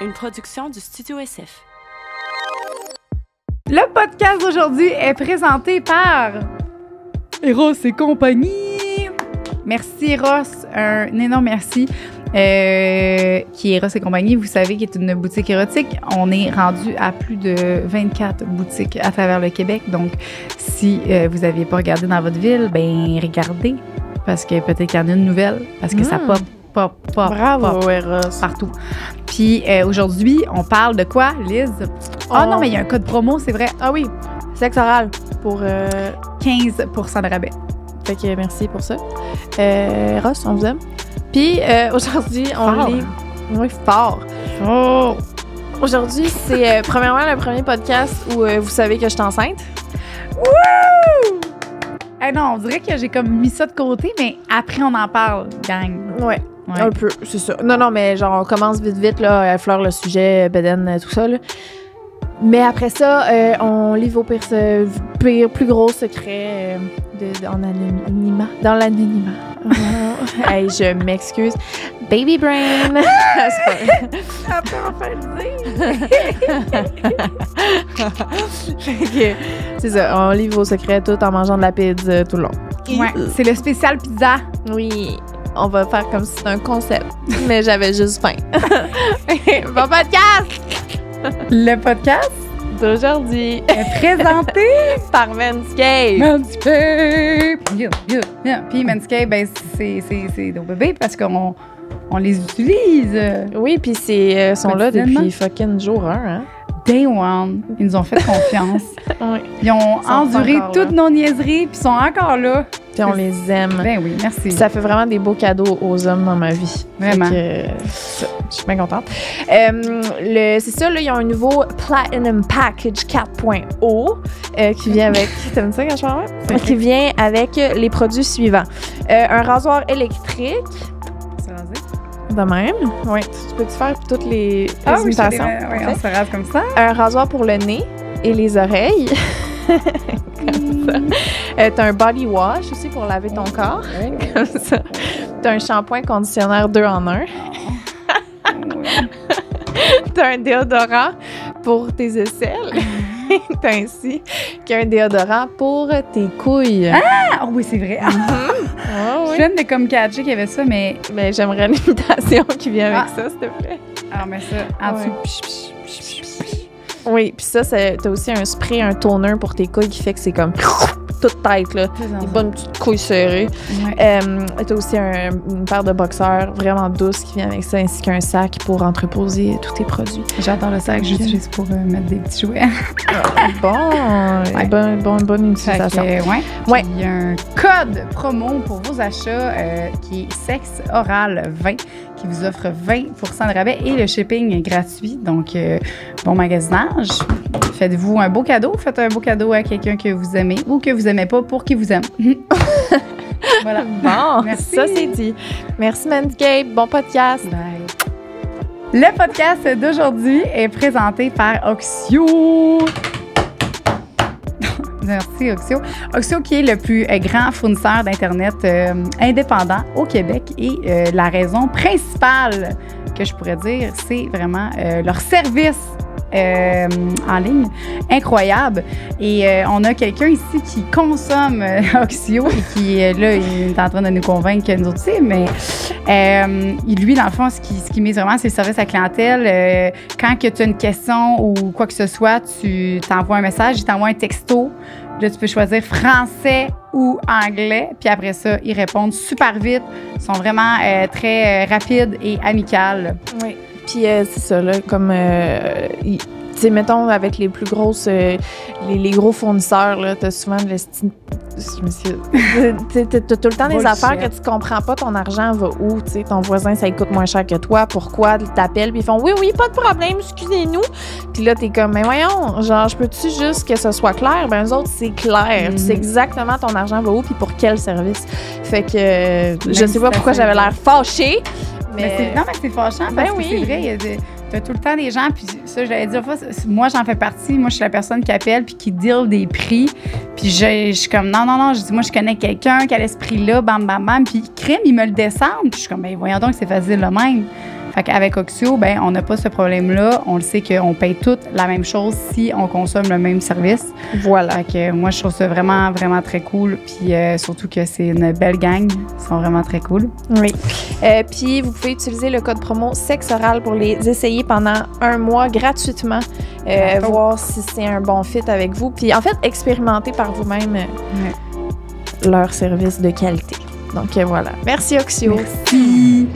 une production du Studio SF. Le podcast d'aujourd'hui est présenté par Eros et compagnie. Merci Eros, un énorme merci. Euh, qui est Ross et compagnie, vous savez, qui est une boutique érotique. On est rendu à plus de 24 boutiques à travers le Québec. Donc, si euh, vous n'aviez pas regardé dans votre ville, ben regardez parce que peut-être qu'il y en a une nouvelle, parce que ça hmm. pop pas, pop, Bravo, partout. Puis euh, aujourd'hui, on parle de quoi, Liz? Ah oh, non, mais il y a un code promo, c'est vrai. Ah oui, sexe oral pour 15 euh, de rabais. Fait que merci pour ça. Euh, Ross, on vous aime. Puis aujourd'hui, on lit... Oui, fort. Oh. Aujourd'hui, c'est premièrement le premier podcast où vous savez que je suis enceinte. Wouh! Hey eh non, on dirait que j'ai comme mis ça de côté, mais après, on en parle, gang. Ouais. Un peu, c'est ça. Non, non, mais genre, on commence vite, vite, là, fleur le sujet, Beden, euh, tout ça, Mais après ça, euh, on livre vos pires, plus gros secrets. Euh, de, l'anonymat. Dans l'anonymat. hey, je m'excuse. Baby brain! Ah! Ah, ça peut C'est ça, on livre vos secrets tout en mangeant de la pizza tout le long. c'est le spécial pizza. Oui, on va faire comme si c'était un concept, mais j'avais juste faim. bon podcast! Le podcast aujourd'hui. Présenté par Manscape. Manscape. Bien, bien, Puis Manscape, ben, c'est nos bébés parce qu'on on les utilise. Oui, puis ils euh, sont là depuis fucking jour 1. Hein? day one, ils nous ont fait confiance. Ils ont enduré toutes nos niaiseries, puis sont encore là. Puis on les aime. Ben oui, merci. ça fait vraiment des beaux cadeaux aux hommes dans ma vie. Vraiment. Euh, je suis bien contente. Euh, c'est ça, là, ils ont un nouveau Platinum Package 4.0 euh, qui vient avec. T'aimes ça quand je parle? Qui vient avec les produits suivants euh, un rasoir électrique de même. Oui, tu peux te faire toutes les, ah, oui, on se rase comme ça. Un rasoir pour le nez et les oreilles. comme euh, ça. t'as un body wash aussi pour laver ton corps. comme ça. T'as un shampoing conditionnaire deux en un. t'as un déodorant pour tes aisselles. Mm-hmm. t'as ainsi qu'un déodorant pour tes couilles. Ah! Oh oui, c'est vrai. Ah, oui. de comme catcher qui y avait ça, mais. Mais j'aimerais l'imitation qui vient avec ah. ça, s'il te plaît. Ah, mais ça, en dessous. Oui, puis ça, t'as aussi un spray, un toner pour tes couilles qui fait que c'est comme toute tête, là, des bonnes petites couilles serrées. Ouais. Euh, aussi une paire de boxeurs vraiment douces qui vient avec ça, ainsi qu'un sac pour entreposer tous tes produits. J'adore le sac, j'utilise pour euh, mettre des petits jouets. bon, ouais. Eh ben, bon, bon, bonne utilisation. ouais. Il y a un code promo pour vos achats euh, qui est sexe oral 20 qui vous offre 20 de rabais et le shipping gratuit. Donc, euh, bon magasinage. Faites-vous un beau cadeau. Faites un beau cadeau à quelqu'un que vous aimez ou que vous aimez pas pour qui vous aime. voilà. Bon, Merci. ça c'est dit. Merci Bon podcast. Bye. Le podcast d'aujourd'hui est présenté par Oxio. Merci, Oxio. Oxio qui est le plus euh, grand fournisseur d'Internet euh, indépendant au Québec et euh, la raison principale que je pourrais dire, c'est vraiment leur service euh, en ligne. Incroyable. Et euh, on a quelqu'un ici qui consomme euh, Oxio et qui, là, il est en train de nous convaincre que nous aussi, mais lui, dans le fond, ce qui, ce qui mise vraiment, c'est le service à clientèle. quand tu as une question ou quoi que ce soit, tu t'envoies un message, il t'envoie un texto. Là, tu peux choisir français ou anglais. Puis après ça, ils répondent super vite. Ils sont vraiment très rapides et amicales. Oui. Puis euh, c'est ça, là, comme. Euh, tu sais, mettons, avec les plus grosses, euh, les, gros fournisseurs, là, t'as souvent de l'estime. T'as tout le temps des affaires que tu comprends pas, ton argent va où, tu sais, ton voisin, ça coûte moins cher que toi, pourquoi, t'appelles, puis ils font, oui, oui, pas de problème, excusez-nous. Puis là, t'es comme, mais voyons, genre, je peux-tu juste que ce soit clair? Ben, eux autres, c'est clair. Tu sais mm. exactement ton argent va où, puis pour quel service. Fait que, je sais pas pourquoi j'avais l'air fâchée, non, mais c'est fâchant parce ben que c'est vrai, il y a tout le temps des gens, puis ça, j'allais dire, moi, j'en fais partie. Moi, je suis la personne qui appelle puis qui deal des prix. Puis je, suis comme, non, non, non, je dis, moi, je connais quelqu'un qui a l'esprit là, bam, bam, bam. Puis crime, il me le descend, Puis je suis comme, ben voyons donc, c'est facile le même. Fait avec Oxio, ben, on n'a pas ce problème-là. On le sait qu'on paye toutes la même chose si on consomme le même service. Voilà. Fait que euh, moi, je trouve ça vraiment, vraiment très cool. Puis euh, surtout que c'est une belle gang. Ils sont vraiment très cool. Oui. Euh, puis vous pouvez utiliser le code promo SEXORAL pour les essayer pendant un mois gratuitement, voir si c'est un bon fit avec vous. Puis en fait, expérimenter par vous-même leur service de qualité. Donc voilà. Merci Oxio. Merci.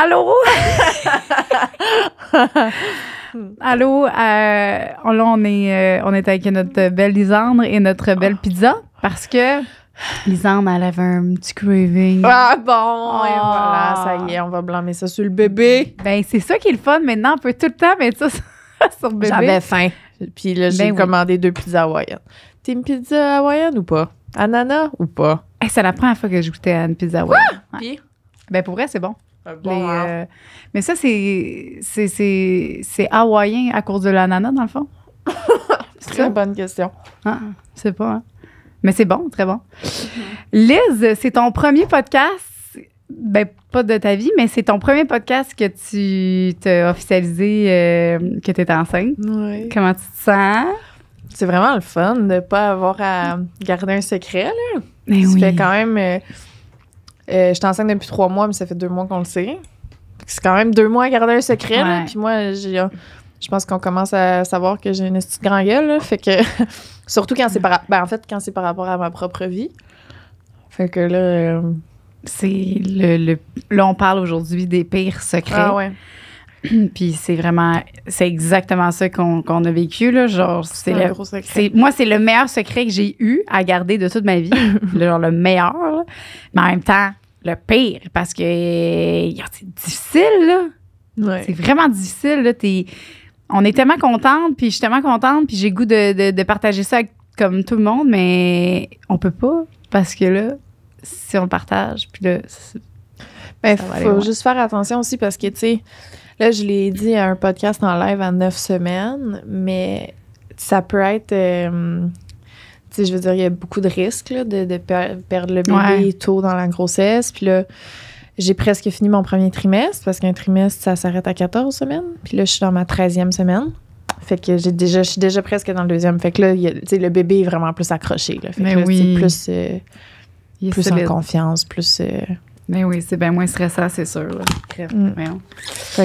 Allô? Allô, euh, là, on est, euh, on est avec notre belle Lisandre et notre belle ah. pizza parce que Lisandre, elle avait un petit craving. Ah bon, ah. voilà, ça y est, on va blâmer ça sur le bébé. Ben, c'est ça qui est le fun. Maintenant, on peut tout le temps mettre ça sur le bébé. J'avais faim. Puis là, j'ai ben commandé deux pizzas hawaïennes. T'es une pizza hawaïenne ou pas? Ananas ou pas? c'est la première fois que j'ai goûté à une pizza hawaïenne. Ben, pour vrai, c'est bon. Ah, hein. euh, mais ça, c'est, c'est, hawaïen à cause de l'ananas, dans le fond? c'est très bonne question. ne ah, c'est pas, hein. Mais c'est bon, très bon. Liz, c'est ton premier podcast. Ben, pas de ta vie, mais c'est ton premier podcast que tu t'as officialisé euh, que tu étais enceinte. Comment tu te sens? C'est vraiment le fun de ne pas avoir à garder un secret. Là. Mais ben quand même. Euh, euh, je t'enseigne depuis trois mois, mais ça fait deux mois qu'on le sait. C'est quand même deux mois à garder un secret. Puis moi, j'ai, euh, je pense qu'on commence à savoir que j'ai une petite grande gueule. fait que, surtout quand c'est par, ben, en fait, quand c'est par rapport à ma propre vie. Fait que là. Euh, c'est le, on parle aujourd'hui des pires secrets. Ah, Puis c'est vraiment, c'est exactement ça qu'on a vécu là, genre c'est moi c'est le meilleur secret que j'ai eu à garder de toute ma vie, le, genre le meilleur, mais en même temps le pire parce que c'est difficile, là. C'est vraiment difficile, là. on est tellement contente, puis je suis tellement contente, puis j'ai goût de, partager ça comme tout le monde, mais on peut pas parce que là, si on partage, puis là, ben, faut juste faire attention aussi parce que, tu sais, là, je l'ai dit à un podcast en live à neuf semaines, mais ça peut être. Euh, je veux dire, il y a beaucoup de risques de, de perdre le bébé tôt dans la grossesse. Puis là, j'ai presque fini mon premier trimestre parce qu'un trimestre, ça s'arrête à 14 semaines. Puis là, je suis dans ma 13e semaine. Fait que j'ai déjà, je suis déjà presque dans le deuxième. Fait que là, a, le bébé est vraiment plus accroché. Là. Fait que oui. c'est plus, euh, plus en confiance, plus. Euh, mais oui, c'est bien moins stressant, c'est sûr. Fait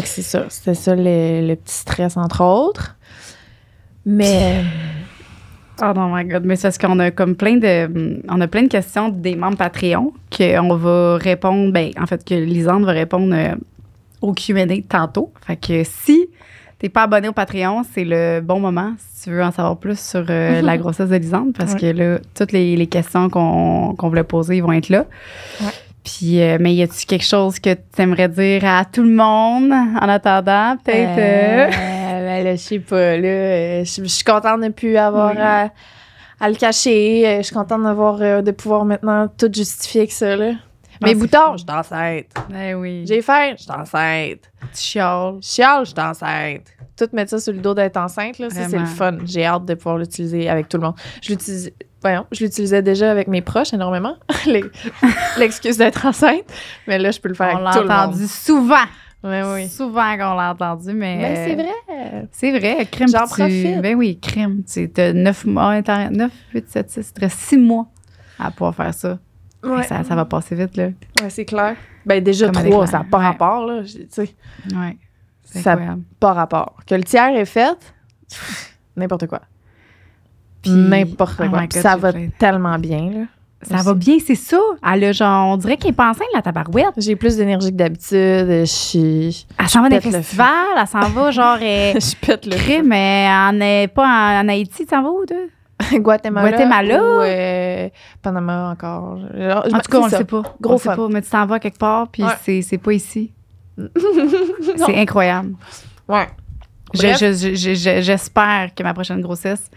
que c'est ça. C'était ça le, petit stress, entre autres. Mais Oh non, my God. Mais c'est parce qu'on a comme plein de, on a plein de questions des membres Patreon qu'on va répondre, ben, en fait, que Lisande va répondre euh, au Q&A tantôt. Fait que si t'es pas abonné au Patreon, c'est le bon moment si tu veux en savoir plus sur euh, la grossesse de Lisande parce que là, toutes les, questions qu'on veut voulait poser vont être là. Puis, euh, mais y a-tu quelque chose que tu aimerais dire à tout le monde en attendant? Peut-être je sais pas, euh, je suis contente de ne plus avoir à, le cacher. Euh, je suis contente d'avoir, euh, de pouvoir maintenant tout justifier que ça, ah, Mes boutons, je suis enceinte. Eh oui. J'ai faim, je suis enceinte. Tu chiales. Je je suis Tout mettre ça sur le dos d'être enceinte, là, c'est le fun. J'ai hâte de pouvoir l'utiliser avec tout le monde. Je l'utilisais déjà avec mes proches énormément, l'excuse d'être enceinte. Mais là, je peux le faire avec tout le monde. On l'a entendu souvent. Oui, oui. Souvent qu'on l'a entendu, mais. mais ben, c'est vrai. C'est vrai. Crème, J'en profite. Ben oui, crème. Tu as 9 mois, 9, 8, 7, 6, tu 6 mois à pouvoir faire ça. Ouais. Ça, ça, va passer vite, là. Oui, c'est clair. Ben déjà, Comme 3, ça n'a pas rapport, là. Tu sais. Oui. Ça n'a pas rapport. Que le tiers est fait, n'importe quoi. Puis, n'importe oh quoi. ça va tellement bien, là. Ça va bien, c'est ça. Elle genre, on dirait qu'elle est pas enceinte, la tabarouette. J'ai plus d'énergie que d'habitude. Je suis. Elle s'en va des festivals, elle s'en va genre. je pète le. Crée, mais on n'est pas en, Haïti, tu s'en vas où, toi? Guatemala. Guatemala. Ou, euh, Panama encore. en ben, tout cas, on le sait pas. on sait pas, mais tu t'en vas quelque part, puis c'est pas ici. c'est incroyable. Ouais. J'espère que ma prochaine grossesse,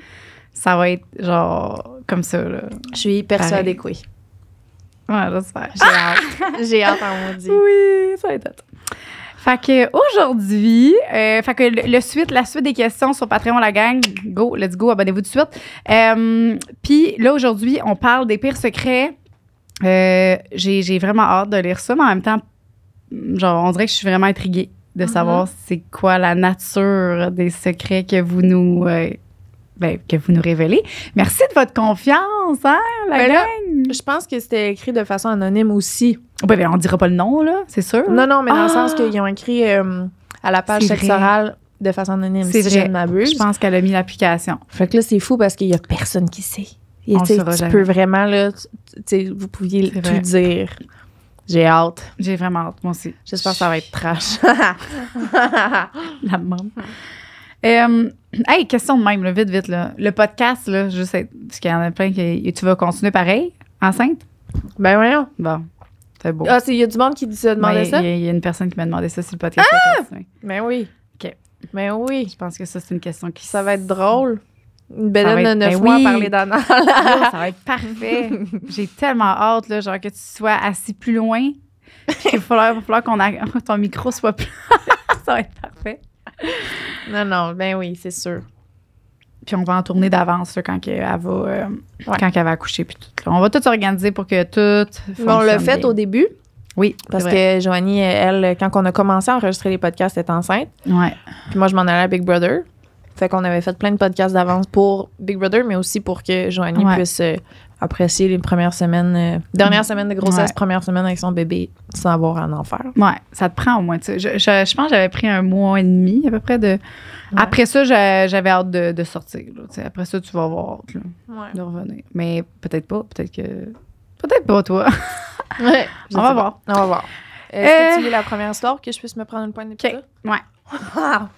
ça va être genre comme ça. Je suis persuadée que oui. Ouais, j'espère. J'ai hâte. J'ai hâte Oui, ça va être fait que aujourd'hui, euh, fait que le, suite, la suite des questions sur Patreon la gang, go, let's go, abonnez-vous de suite. Euh, puis là aujourd'hui, on parle des pires secrets. Euh, j'ai vraiment hâte de lire ça, mais en même temps, genre on dirait que je suis vraiment intriguée de mm-hmm. savoir c'est quoi la nature des secrets que vous nous euh, ben, que vous nous révélez. Merci de votre confiance, hein, la ben je pense que c'était écrit de façon anonyme aussi. On oh, ben, ne on dira pas le nom, là, c'est sûr. Non, non, mais dans le sens ah! qu'ils ont écrit euh, à la page sectorale de façon anonyme. C'est vrai. Je, je pense qu'elle a mis l'application. Fait que là, c'est fou parce qu'il y a personne qui sait. Et, tu peux vraiment, là, vous pouviez tout dire. J'ai hâte. J'ai vraiment hâte, moi aussi. J'espère que ça va être trash. la maman. Euh, hey, question de même, vite, vite. Là. Le podcast, là, juste parce qu'il y en a plein qui. Tu vas continuer pareil, enceinte? Ben oui Bon. C'est beau. Ah, il y a du monde qui se ben, demandait ça? Il y, a une personne qui m'a demandé ça sur le podcast. Ah! Ben oui. OK. Ben oui. Je pense que ça, c'est une question qui. Ça va être drôle. Une belle de neuf ben mois à parler d'anal. ça va être parfait. J'ai tellement hâte, là, genre que tu sois assis plus loin. il va falloir, que qu'on ton micro soit plus. ça va être parfait. non, non, ben oui, c'est sûr. Puis on va en tourner d'avance quand elle va euh, quand va accoucher puis tout. On va tout s'organiser pour que tout fonctionne On l'a fait au début. Oui, parce que Joanie, elle, quand on a commencé à enregistrer les podcasts, elle était enceinte. Ouais. Puis moi, je m'en allais à Big Brother. Fait qu'on avait fait plein de podcasts d'avance pour Big Brother, mais aussi pour que Joanie puisse euh, apprécier les premières semaines, euh, dernière mm. semaine de grossesse, première semaine avec son bébé, sans avoir un enfer. Ouais, ça te prend au moins. Je, je, je, pense que j'avais pris un mois et demi à peu près de. Après ça, j'avais hâte de, sortir. après ça, tu vas avoir revenir. Mais peut-être pas, peut-être que. Peut-être pas toi. ouais, on va voir. On va voir. Est-ce que tu lis euh. la première histoire que je puisse me prendre une pointe de pizza? Ouais.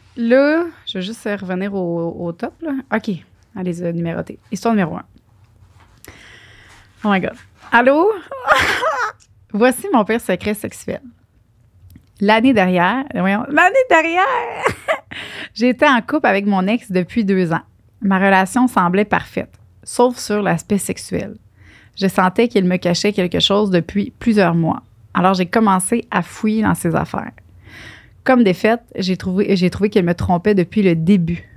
Là, je vais juste revenir au, top. Là. OK. Allez-y, euh, Histoire numéro 1. Oh my God. Allô? Voici mon père secret sexuel. L'année dernière, l'année derrière! j'étais en couple avec mon ex depuis deux ans. Ma relation semblait parfaite, sauf sur l'aspect sexuel. Je sentais qu'il me cachait quelque chose depuis plusieurs mois. Alors j'ai commencé à fouiller dans ses affaires. Comme des fêtes, j'ai trouvé, j'ai trouvé qu'il me trompait depuis le début.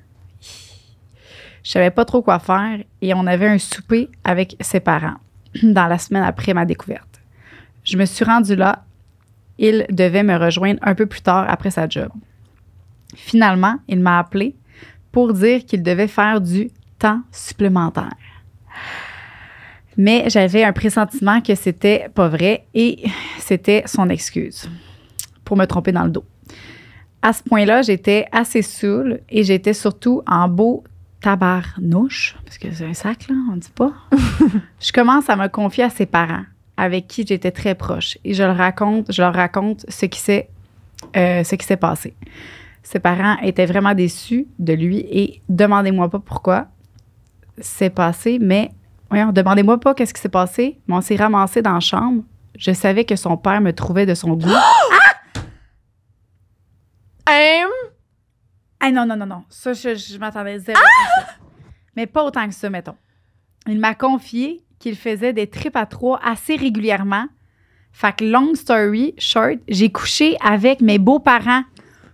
Je savais pas trop quoi faire et on avait un souper avec ses parents. dans la semaine après ma découverte. Je me suis rendue là. Il devait me rejoindre un peu plus tard après sa job. Finalement, il m'a appelé pour dire qu'il devait faire du temps supplémentaire. Mais j'avais un pressentiment que c'était pas vrai et c'était son excuse pour me tromper dans le dos. À ce point-là, j'étais assez saoule et j'étais surtout en beau tabarnouche, parce que c'est un sac, là, on dit pas, je commence à me confier à ses parents, avec qui j'étais très proche. Et je leur raconte, je leur raconte ce qui s'est, euh, ce qui s'est passé. Ses parents étaient vraiment déçus de lui et demandez-moi pas pourquoi c'est passé, mais voyons, demandez-moi pas qu'est-ce qui s'est passé, mais on s'est ramassé dans la chambre. Je savais que son père me trouvait de son goût. ah! Ah non, non, non, non. Ça, je, m'attendais à ça. Mais pas autant que ça, mettons. Il m'a confié qu'il faisait des trips à trois assez régulièrement. Fait que, long story short, j'ai couché avec mes beaux-parents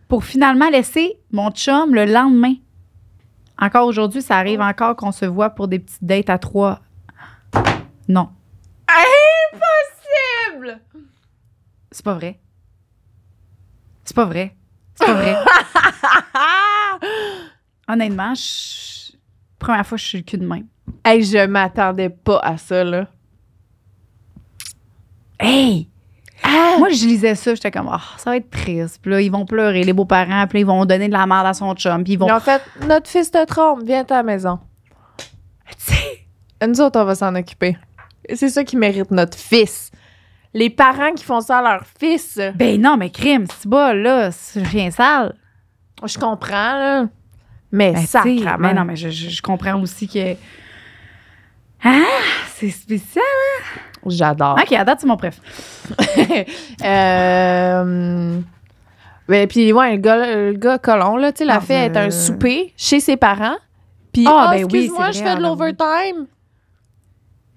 pour finalement laisser mon chum le lendemain. Encore aujourd'hui, ça arrive oh. encore qu'on se voit pour des petites dates à trois. Non. Impossible! C'est pas vrai. C'est pas vrai. C'est pas vrai. Honnêtement, première fois, je suis le cul de main. Hey, je m'attendais pas à ça, là. Hey! Ah! Moi, je lisais ça, j'étais comme, oh, ça va être triste. Puis ils vont pleurer, les beaux-parents, puis ils vont donner de la merde à son chum. Puis ils vont. en fait, notre fils te trompe, viens à la maison. nous autres, on va s'en occuper. C'est ça qui mérite notre fils. Les parents qui font ça à leur fils. Ben non, mais crime, c'est bas, là, c'est rien sale. Je comprends, là. Mais ça, ben, ben non, mais je, comprends aussi que. Ah, c'est spécial, hein? J'adore. Ok, à c'est mon préf. euh. Mais ben, puis, ouais, le gars, le gars colon, là, tu sais, la ah, fait être un euh, souper chez ses parents. Puis, ah, oh, excuse-moi, je fais de l'overtime.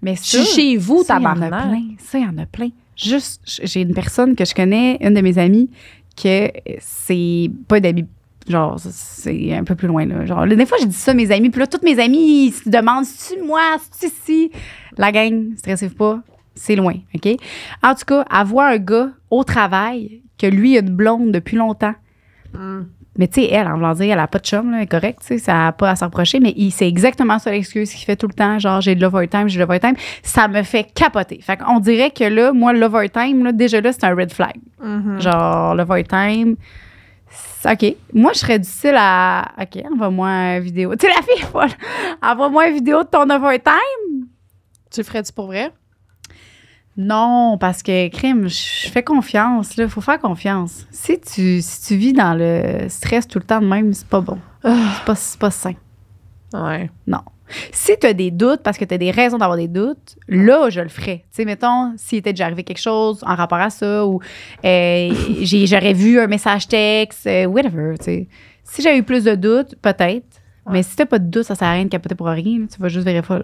Mais ça, chez vous, tabarnak. Ça, il y en a plein. Ça, il y en a plein. Juste, j'ai une personne que je connais, une de mes amies, que c'est pas d'habitude genre, c'est un peu plus loin, là. Genre, des fois, j'ai dit ça à mes amis, puis là, toutes mes amis, ils se demandent, tu moi, tu si? La gang, stressez pas, c'est loin, OK? En tout cas, avoir un gars au travail que lui a une blonde depuis longtemps. Hum. Mais tu sais, elle, en voulant dire, elle a pas de chum, là, correct, tu sais, ça n'a pas à s'en reprocher, mais c'est exactement ça l'excuse qu'il fait tout le temps, genre, j'ai de l'overtime, j'ai de l'overtime. Ça me fait capoter. Fait qu'on dirait que là, moi, l'overtime, là, déjà là, c'est un red flag. genre le Genre, OK. Moi, je serais du style à. OK, envoie-moi une vidéo. Tu sais, la fille folle. Envoie-moi une vidéo de ton overtime. Tu le ferais-tu pour vrai? Non, parce que, crime, je fais confiance. Il faut faire confiance. Si tu, si tu vis dans le stress tout le temps de même, c'est pas bon. Ah. C'est pas, pas sain. Ouais. Non. Si tu as des doutes parce que tu as des raisons d'avoir des doutes, là, je le ferais. Tu sais, mettons, s'il était déjà arrivé quelque chose en rapport à ça ou euh, j'aurais vu un message texte, euh, whatever. Tu sais. Si j'avais eu plus de doutes, peut-être. Mais si tu pas de doute, ça sert à rien de capoter pour rien. Tu vas juste vérifier.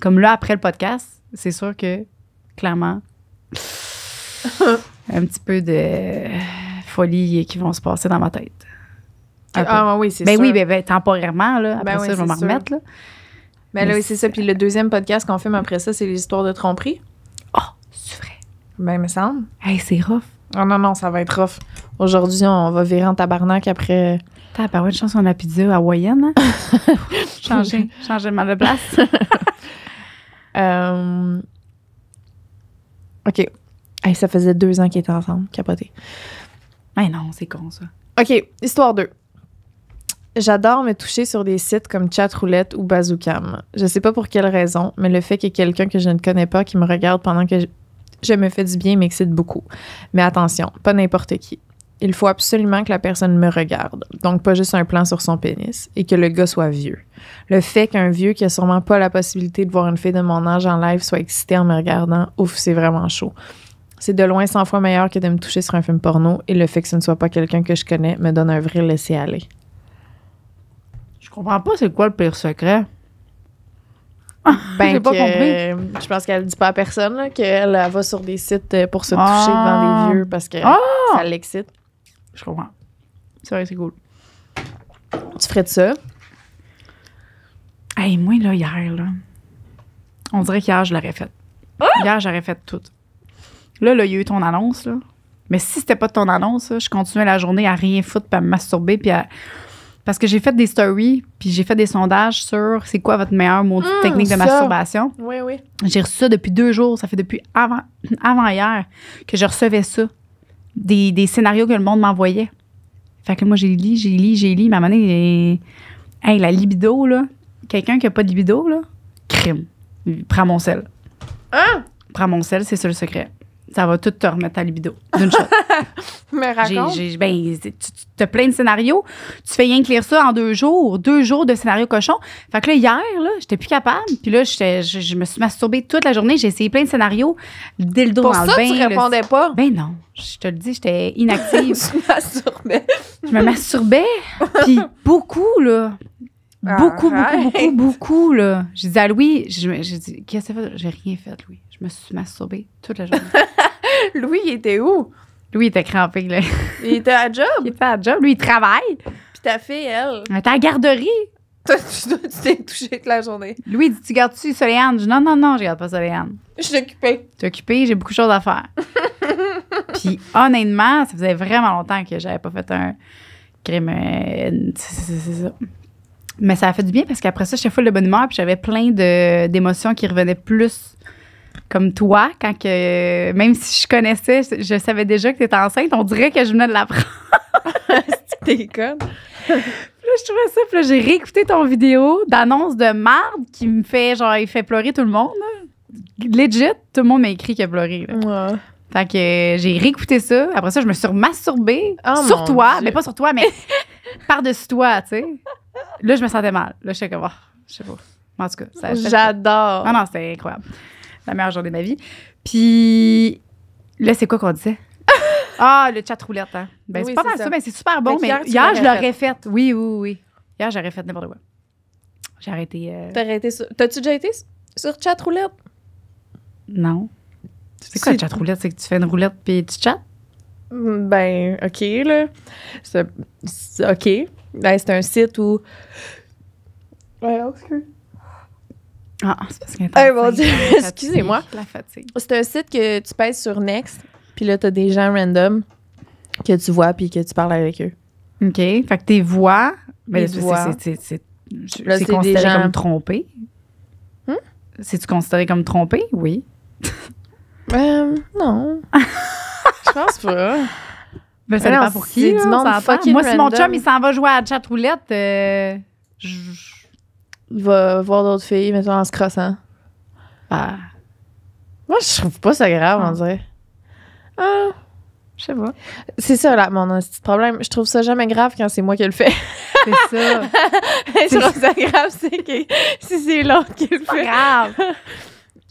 Comme là, après le podcast, c'est sûr que, clairement, un petit peu de folie qui vont se passer dans ma tête. Ah oui, c'est ça. Oui, ben oui, ben, ben, temporairement, là. Après ben, ça, oui, je vais m'en remettre, là. Ben là, oui, c'est ça. Puis le deuxième podcast qu'on filme après ça, c'est l'histoire de tromperie. Oh, c'est vrai. Ben, il me semble. Hey, c'est rough. Oh non, non, ça va être rough. Aujourd'hui, on va virer en tabarnak après. T'as pas une de chance, on a pizza hawaïenne, hein? changer, changer de de place. euh... OK. Hey, ça faisait deux ans qu'ils étaient ensemble, capoté. Mais ben non, c'est con, ça. OK, histoire 2. J'adore me toucher sur des sites comme Chatroulette ou Bazookam. Je sais pas pour quelle raison, mais le fait qu'il y ait quelqu'un que je ne connais pas qui me regarde pendant que je, me fais du bien m'excite beaucoup. Mais attention, pas n'importe qui. Il faut absolument que la personne me regarde, donc pas juste un plan sur son pénis, et que le gars soit vieux. Le fait qu'un vieux qui a sûrement pas la possibilité de voir une fille de mon âge en live soit excité en me regardant, ouf, c'est vraiment chaud. C'est de loin 100 fois meilleur que de me toucher sur un film porno et le fait que ce ne soit pas quelqu'un que je connais me donne un vrai laisser-aller. Je comprends pas c'est quoi le pire secret. Ben J'ai pas compris. Je pense qu'elle dit pas à personne qu'elle va sur des sites euh, pour se toucher dans devant ah! des vieux parce que ah! ça l'excite. Je comprends. C'est vrai, c'est cool. Tu ferais de ça? Hey, moi, là, hier, là, on dirait qu'hier, je l'aurais faite. Ah! Hier, j'aurais fait tout. Là, là, il y a eu ton annonce, là. Mais si c'était pas ton annonce, je continuais la journée à rien foutre, puis à me masturber, puis à parce que j'ai fait des stories, puis j'ai fait des sondages sur c'est quoi votre meilleur mot hmm, technique de masturbation. Oui, oui. J'ai reçu ça depuis deux jours. Ça fait depuis avant, hier que je recevais ça. Des, scénarios que le monde m'envoyait. Fait que moi, j'ai lu, j'ai lu, j'ai lu. Ma monnaie, les... hey, la libido, là. Quelqu'un qui a pas de libido, là, crime. Prends mon sel. Hein? Prends mon sel, c'est ça le secret ça va tout te remettre à libido d'une chose. Mais raconte. moi ben, tu, as plein de scénarios. Tu fais rien que lire ça en deux jours, deux jours de scénario cochon. Fait que là, hier, là, j'étais plus capable. Puis là, je, me suis masturbée toute la journée. J'ai essayé plein de scénarios. Dildo Pour ça, le bain. Tu répondais pas? Ben non. Je te le dis, j'étais inactive. je me masturbais. je me masturbais. Puis beaucoup, là. Beaucoup, beaucoup, beaucoup, beaucoup, là. J'ai dit à Louis, j'ai dit, qu'est-ce que ça fait? J'ai rien fait, Louis. Je me suis masturbée toute la journée. Louis, il était où? Louis, il était crampé, là. Il était à job? Il était à job. Lui, il travaille. Puis ta fille, elle? Elle était à la garderie. Toi, tu t'es touchée toute la journée. Louis dit Tu gardes-tu Soléane Non, non, non, je garde pas Soléane. Je suis occupée. Tu es occupée, j'ai beaucoup de choses à faire. Puis honnêtement, ça faisait vraiment longtemps que j'avais pas fait un crime. Euh, Mais ça a fait du bien parce qu'après ça, j'étais full de bonne humeur puis j'avais plein d'émotions qui revenaient plus comme toi, quand que, même si je connaissais, je, savais déjà que tu étais enceinte, on dirait que je venais de l'apprendre. C'était con. Là, je trouvais ça, puis là, j'ai réécouté ton vidéo d'annonce de marde qui me fait, genre, il fait pleurer tout le monde. Là. Legit, tout le monde m'a écrit qu'il a pleuré. Ouais. Fait que j'ai réécouté ça. Après ça, je me suis masturbée oh sur toi, mais pas sur toi, mais par-dessus toi, tu sais. Là, je me sentais mal. Là, je sais que, je sais pas. En tout cas, ça. J'adore. Non, non, c'était incroyable la meilleure journée de ma vie. Puis là, c'est quoi qu'on disait? ah, le chat roulette. Hein. Ben, c'est pas mal ça, mais c'est super bon. Ben, mais hier, je l'aurais fait. Oui, oui, oui. Hier, j'aurais fait n'importe quoi. J'ai arrêté. Euh, T'as arrêté sur... T'as-tu déjà été sur chat roulette? Non. C'est quoi le chat roulette? C'est que tu fais une roulette puis tu chats? Mm, ben, OK, là. C'est, OK. Ben, c'est un site où. Ouais, excuse. Ah, c'est parce que hey, mon Dieu, excusez-moi. C'est un site que tu pèses sur Next, puis là, tu as des gens random que tu vois puis que tu parles avec eux. OK. Fait que tes voix, ben, c'est considéré comme trompé. Hum? C'est-tu considéré comme trompé? Oui. euh, non. Je pense pas. Ben, ça dépend pour qui. du monde Moi, si mon chum, il s'en va jouer à la chatroulette, euh, je va voir d'autres filles, mettons, en se crossant. Ah. Moi, je trouve pas ça grave, on ah. dirait. Ah. Je sais pas. C'est ça, là, mon petit problème. Je trouve ça jamais grave quand c'est moi qui le fais. C'est ça. je trouve ça grave c'est que, si c'est l'autre qui le fait. Pas grave.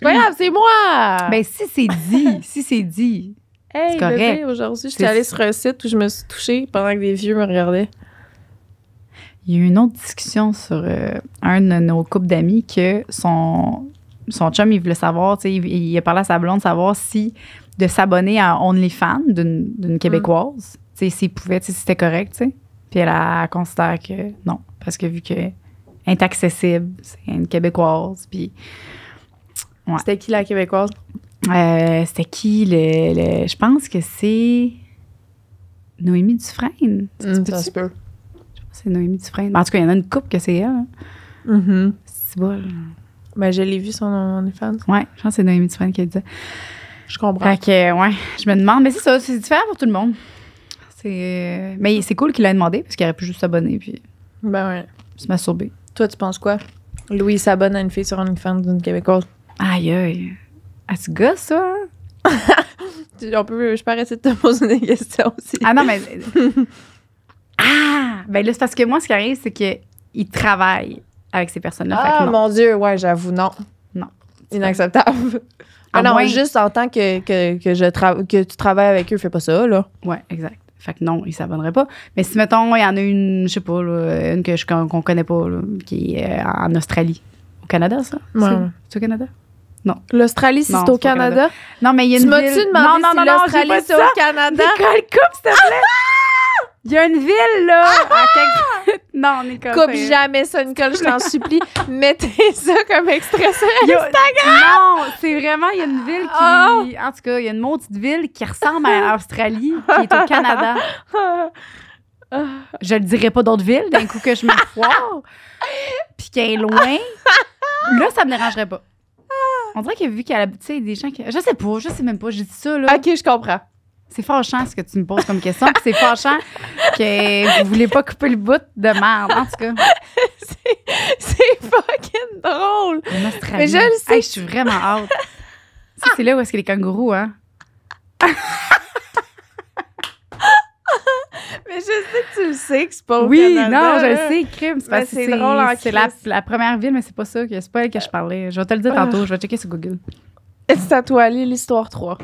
pas grave, c'est moi. Mais ben, si c'est dit, si c'est dit. Hey, c'est correct. aujourd'hui, je suis allée sur un site où je me suis touchée pendant que des vieux me regardaient il y a eu une autre discussion sur euh, un de nos couples d'amis que son, son chum, il voulait savoir, il, il a parlé à sa blonde, savoir si de s'abonner à OnlyFans d'une mm. Québécoise, s'il pouvait, si c'était correct. Puis elle, a considéré que non, parce que vu que est c'est une Québécoise. Puis. C'était qui la Québécoise? Euh, c'était qui le, Je pense que c'est. Noémie Dufresne. Un petit peu. C'est Noémie Dufresne. Ben, en tout cas, il y en a une coupe que c'est elle. Hein. Mm-hmm. C'est bon. Ben, je l'ai vu sur OnlyFans. Ouais, je pense que c'est Noémie Dufresne qui a dit ça. Je comprends. Fait que, ouais, je me demande. Mais c'est ça, c'est différent pour tout le monde. C'est... Euh, mais c'est cool qu'il l'ait demandé parce qu'il aurait pu juste s'abonner puis. Ben ouais. Se masturber. Toi, tu penses quoi? Louis s'abonne à une fille sur OnlyFans d'une Québécoise. Aïe, aïe. À ce gars, ça? Hein? On peut, je peux arrêter de te poser des questions aussi. Ah non, mais Ah! Ben là, c'est parce que moi, ce qui arrive, c'est qu'ils travaillent avec ces personnes-là. Ah, mon Dieu, ouais, j'avoue, non. Non. Inacceptable. Ah non, juste en tant que, que, que tu travailles avec eux, fais pas ça, là. Ouais, exact. Fait que non, ils s'abonneraient pas. Mais si, mettons, il y en a une, je sais pas, une que je, qu'on connaît pas, qui est euh, en Australie. Au Canada, ça? Ouais. C'est au Canada? Non. L'Australie, si c'est au Canada? Non, mais il y a une. Tu mas non, non, l'Australie, c'est au Canada? Nicole, coupe, s'il te plaît! Il y a une ville, là! Ah, ah, ah! non, Nicole. Coupe jamais ça, Nicole, je t'en supplie. Mettez ça comme extrait sur Instagram! Non, c'est vraiment, il y a une ville qui. Oh! En tout cas, il y a une maudite ville qui ressemble à l'Australie, qui est au Canada. Je le dirais pas d'autres villes d'un coup que je me foire, puis qu'elle est loin. Là, ça me dérangerait pas. On dirait qu'il a vu qu'il y a, des gens qui. Je sais pas, je sais même pas, j'ai dit ça, là. Ok, je comprends. C'est fâchant ce que tu me poses comme question. c'est fâchant que vous voulez pas couper le bout de merde, en tout cas. c'est fucking drôle. Mais je le sais. je suis vraiment hâte. c'est là où est-ce que les kangourous, hein? Mais je sais que tu le sais que c'est pas au Oui, non, je le sais, crime. C'est, c'est drôle en C'est la, première ville, mais c'est pas ça, c'est pas elle que je parlais. Je vais te le dire ah. tantôt, je vais checker sur Google. C'est à toi, l'histoire 3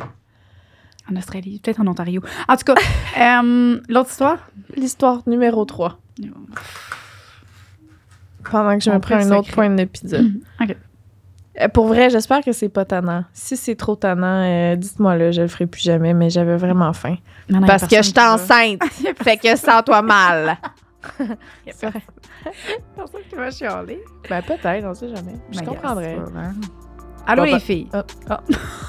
en Australie, peut-être en Ontario. En tout cas, euh, l'autre histoire? L'histoire numéro 3. Pendant que je me prends un autre point de pizza. Mhm. Euh, pour vrai, j'espère que c'est pas tannant. Si c'est trop tannant, euh, dites-moi là, je le ferai plus jamais, mais j'avais vraiment faim. parce que je suis enceinte. fait que sens-toi mal. C'est pour ça que tu vas chialer. Ben, peut-être, on sait jamais. je ben, comprendrais. Allô ben, les filles. Oh, oh.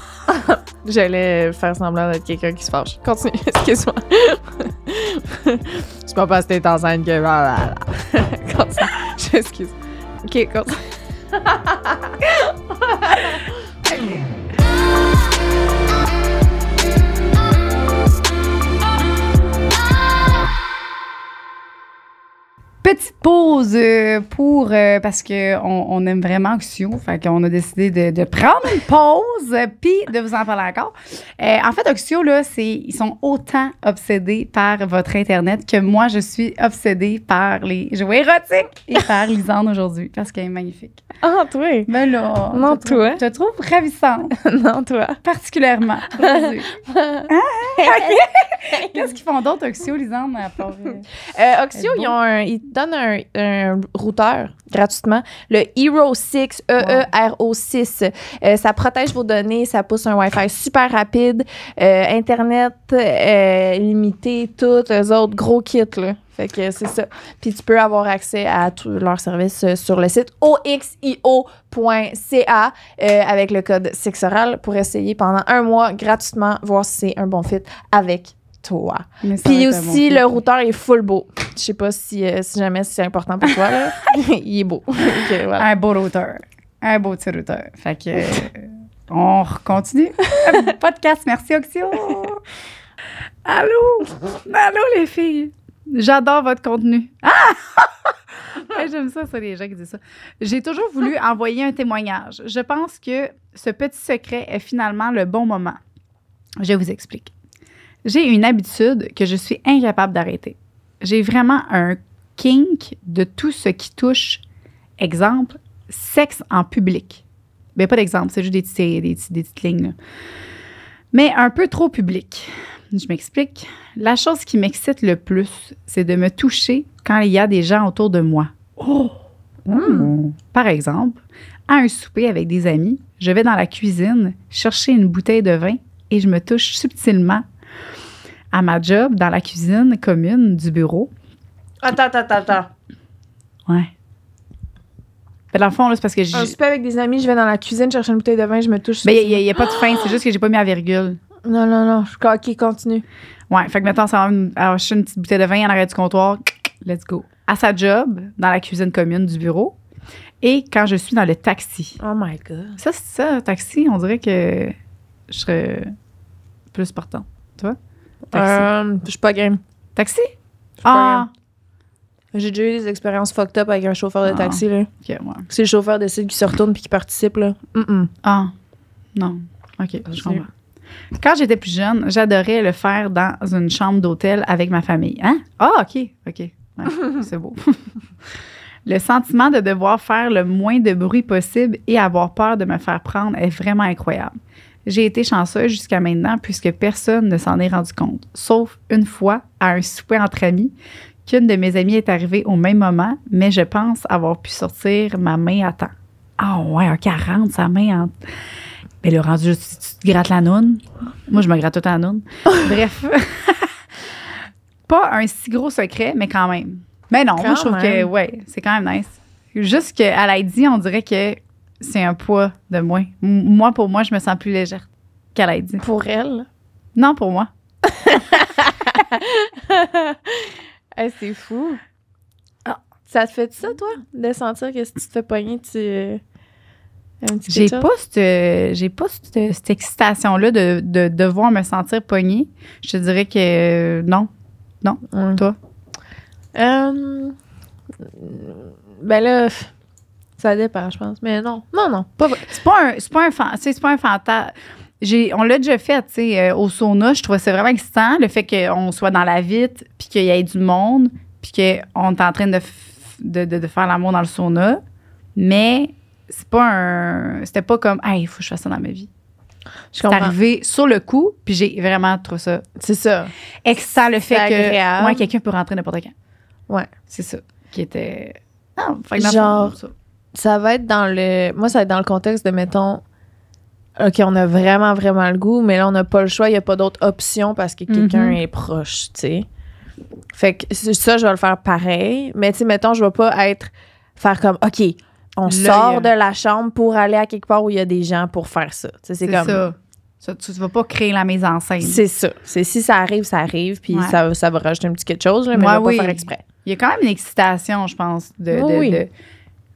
J'allais faire semblant d'être quelqu'un qui se fâche. Continue, excuse-moi. Je suis pas parce que t'es enceinte que. continue. Je Ok, continue. Petite pause euh, pour euh, parce que on, aime vraiment Oxio, fait qu'on a décidé de, prendre une pause euh, puis de vous en parler encore. en fait, Oxio là, c'est ils sont autant obsédés par votre internet que moi je suis obsédée par les jouets érotiques et par Lisanne aujourd'hui parce qu'elle est magnifique. Ah toi. Ben là. Non toi. Je te trouve ravissante. non toi. Particulièrement. Ah, ah, ah, Qu'est-ce qu'ils font d'autre Oxio, Lisanne à part, Oxio, ils ont un donne un, routeur gratuitement, le Hero 6, e, e r o 6 euh, ça protège vos données, ça pousse un Wi-Fi super rapide, euh, Internet euh, limité, tout, les autres, gros kits, là. Fait que c'est ça. Puis tu peux avoir accès à tous leurs services sur le site oxio.ca avec le code sexoral pour essayer pendant un mois gratuitement, voir si c'est un bon fit avec toi. Puis aussi, le routeur est full beau. Je sais pas si, euh, si jamais c'est important pour toi. Là. Il est beau. Un beau routeur. Un beau petit routeur. Fait que, euh, on continue. Podcast, merci Oxio. Allô? Allô les filles? J'adore votre contenu. Ah! J'aime ça, ça, les gens qui disent ça. J'ai toujours voulu envoyer un témoignage. Je pense que ce petit secret est finalement le bon moment. Je vous explique. J'ai une habitude que je suis incapable d'arrêter. J'ai vraiment un kink de tout ce qui touche, exemple, sexe en public. Mais ben, pas d'exemple, c'est juste des, petites lignes. Mais un peu trop public. Je m'explique. La chose qui m'excite le plus, c'est de me toucher quand il y a des gens autour de moi. Oh! Mmh. Hmm. Par exemple, à un souper avec des amis, je vais dans la cuisine chercher une bouteille de vin et je me touche subtilement à ma job dans la cuisine commune du bureau. Attends, attends, attends. Ouais. Ben, dans le fond, c'est parce que j'ai. suis pas avec des amis, je vais dans la cuisine chercher une bouteille de vin, je me touche. Mais il n'y a, pas de fin, c'est juste que j'ai pas mis la virgule. Non, non, non. je suis OK, continue. Ouais, fait que maintenant, ça va chercher une petite bouteille de vin en arrêt du comptoir. Let's go. À sa job, dans la cuisine commune du bureau. Et quand je suis dans le taxi. Oh my God. Ça, c'est ça, taxi, on dirait que je serais plus partant. Tu vois? Euh, je suis pas game. Taxi? Ah! J'ai déjà eu des expériences fucked up avec un chauffeur de ah. taxi. Là. Si le chauffeur décide qu'il se retourne puis qu'il participe, là. Ah, non. OK, je comprends. Quand j'étais plus jeune, j'adorais le faire dans une chambre d'hôtel avec ma famille. Hein? Ah, OK, OK. C'est beau. le sentiment de devoir faire le moins de bruit possible et avoir peur de me faire prendre est vraiment incroyable. J'ai été chanceuse jusqu'à maintenant puisque personne ne s'en est rendu compte, sauf une fois à un souper entre amis qu'une de mes amies est arrivée au même moment, mais je pense avoir pu sortir ma main à temps. Ah ouais, un 40, sa main en... Mais le rendu, tu te grattes la noune. Moi, je me gratte toute la noune. Bref. Pas un si gros secret, mais quand même. Mais non, moi, je trouve que, ouais, c'est quand même nice. Juste qu'à a dit, on dirait que c'est un poids de moins. moi, pour moi, je me sens plus légère qu'elle a dit. Pour elle? Non, pour moi. c'est fou. Ah. ça te fait ça, toi, de sentir que si tu te fais pogner, tu. Euh, euh, j'ai pas cette, j'ai euh, pas cette, excitation-là de, devoir me sentir pognée. Je te dirais que non. Non. Toi? ben là, ça dépend, je pense. Mais non, non, non. C'est pas un, un, fantasme. J'ai, on l'a déjà fait, tu sais, euh, au sauna, je trouvais c'est vraiment excitant, le fait qu'on soit dans la vite, puis qu'il y ait du monde, puis qu'on est en train de, de, faire l'amour dans le sauna. Mais c'est pas un. C'était pas comme, hey, il faut que je fasse ça dans ma vie. Je c'est arrivé sur le coup, puis j'ai vraiment trouvé ça. C'est ça. Excitant le fait que moi, quelqu'un peut rentrer n'importe quand. Ouais. C'est ça. Qui était. Genre, ça va être dans le. Moi, ça va être dans le contexte de, mettons, OK, on a vraiment, vraiment le goût, mais là, on n'a pas le choix, il n'y a pas d'autre option parce que quelqu'un mhm. est proche, tu sais. Fait que ça, je vais le faire pareil. Mais, tu sais, mettons, je ne vais pas être. faire comme, OK, on sort de la chambre pour aller à quelque part où il y a des gens pour faire ça. C'est Ça. Ça, tu ne vas pas créer la mise en scène. C'est ça. C'est si ça arrive, ça arrive, puis ça, ça va rajouter un petit quelque chose, là, mais on je pas faire exprès. Il y a quand même une excitation, je pense, de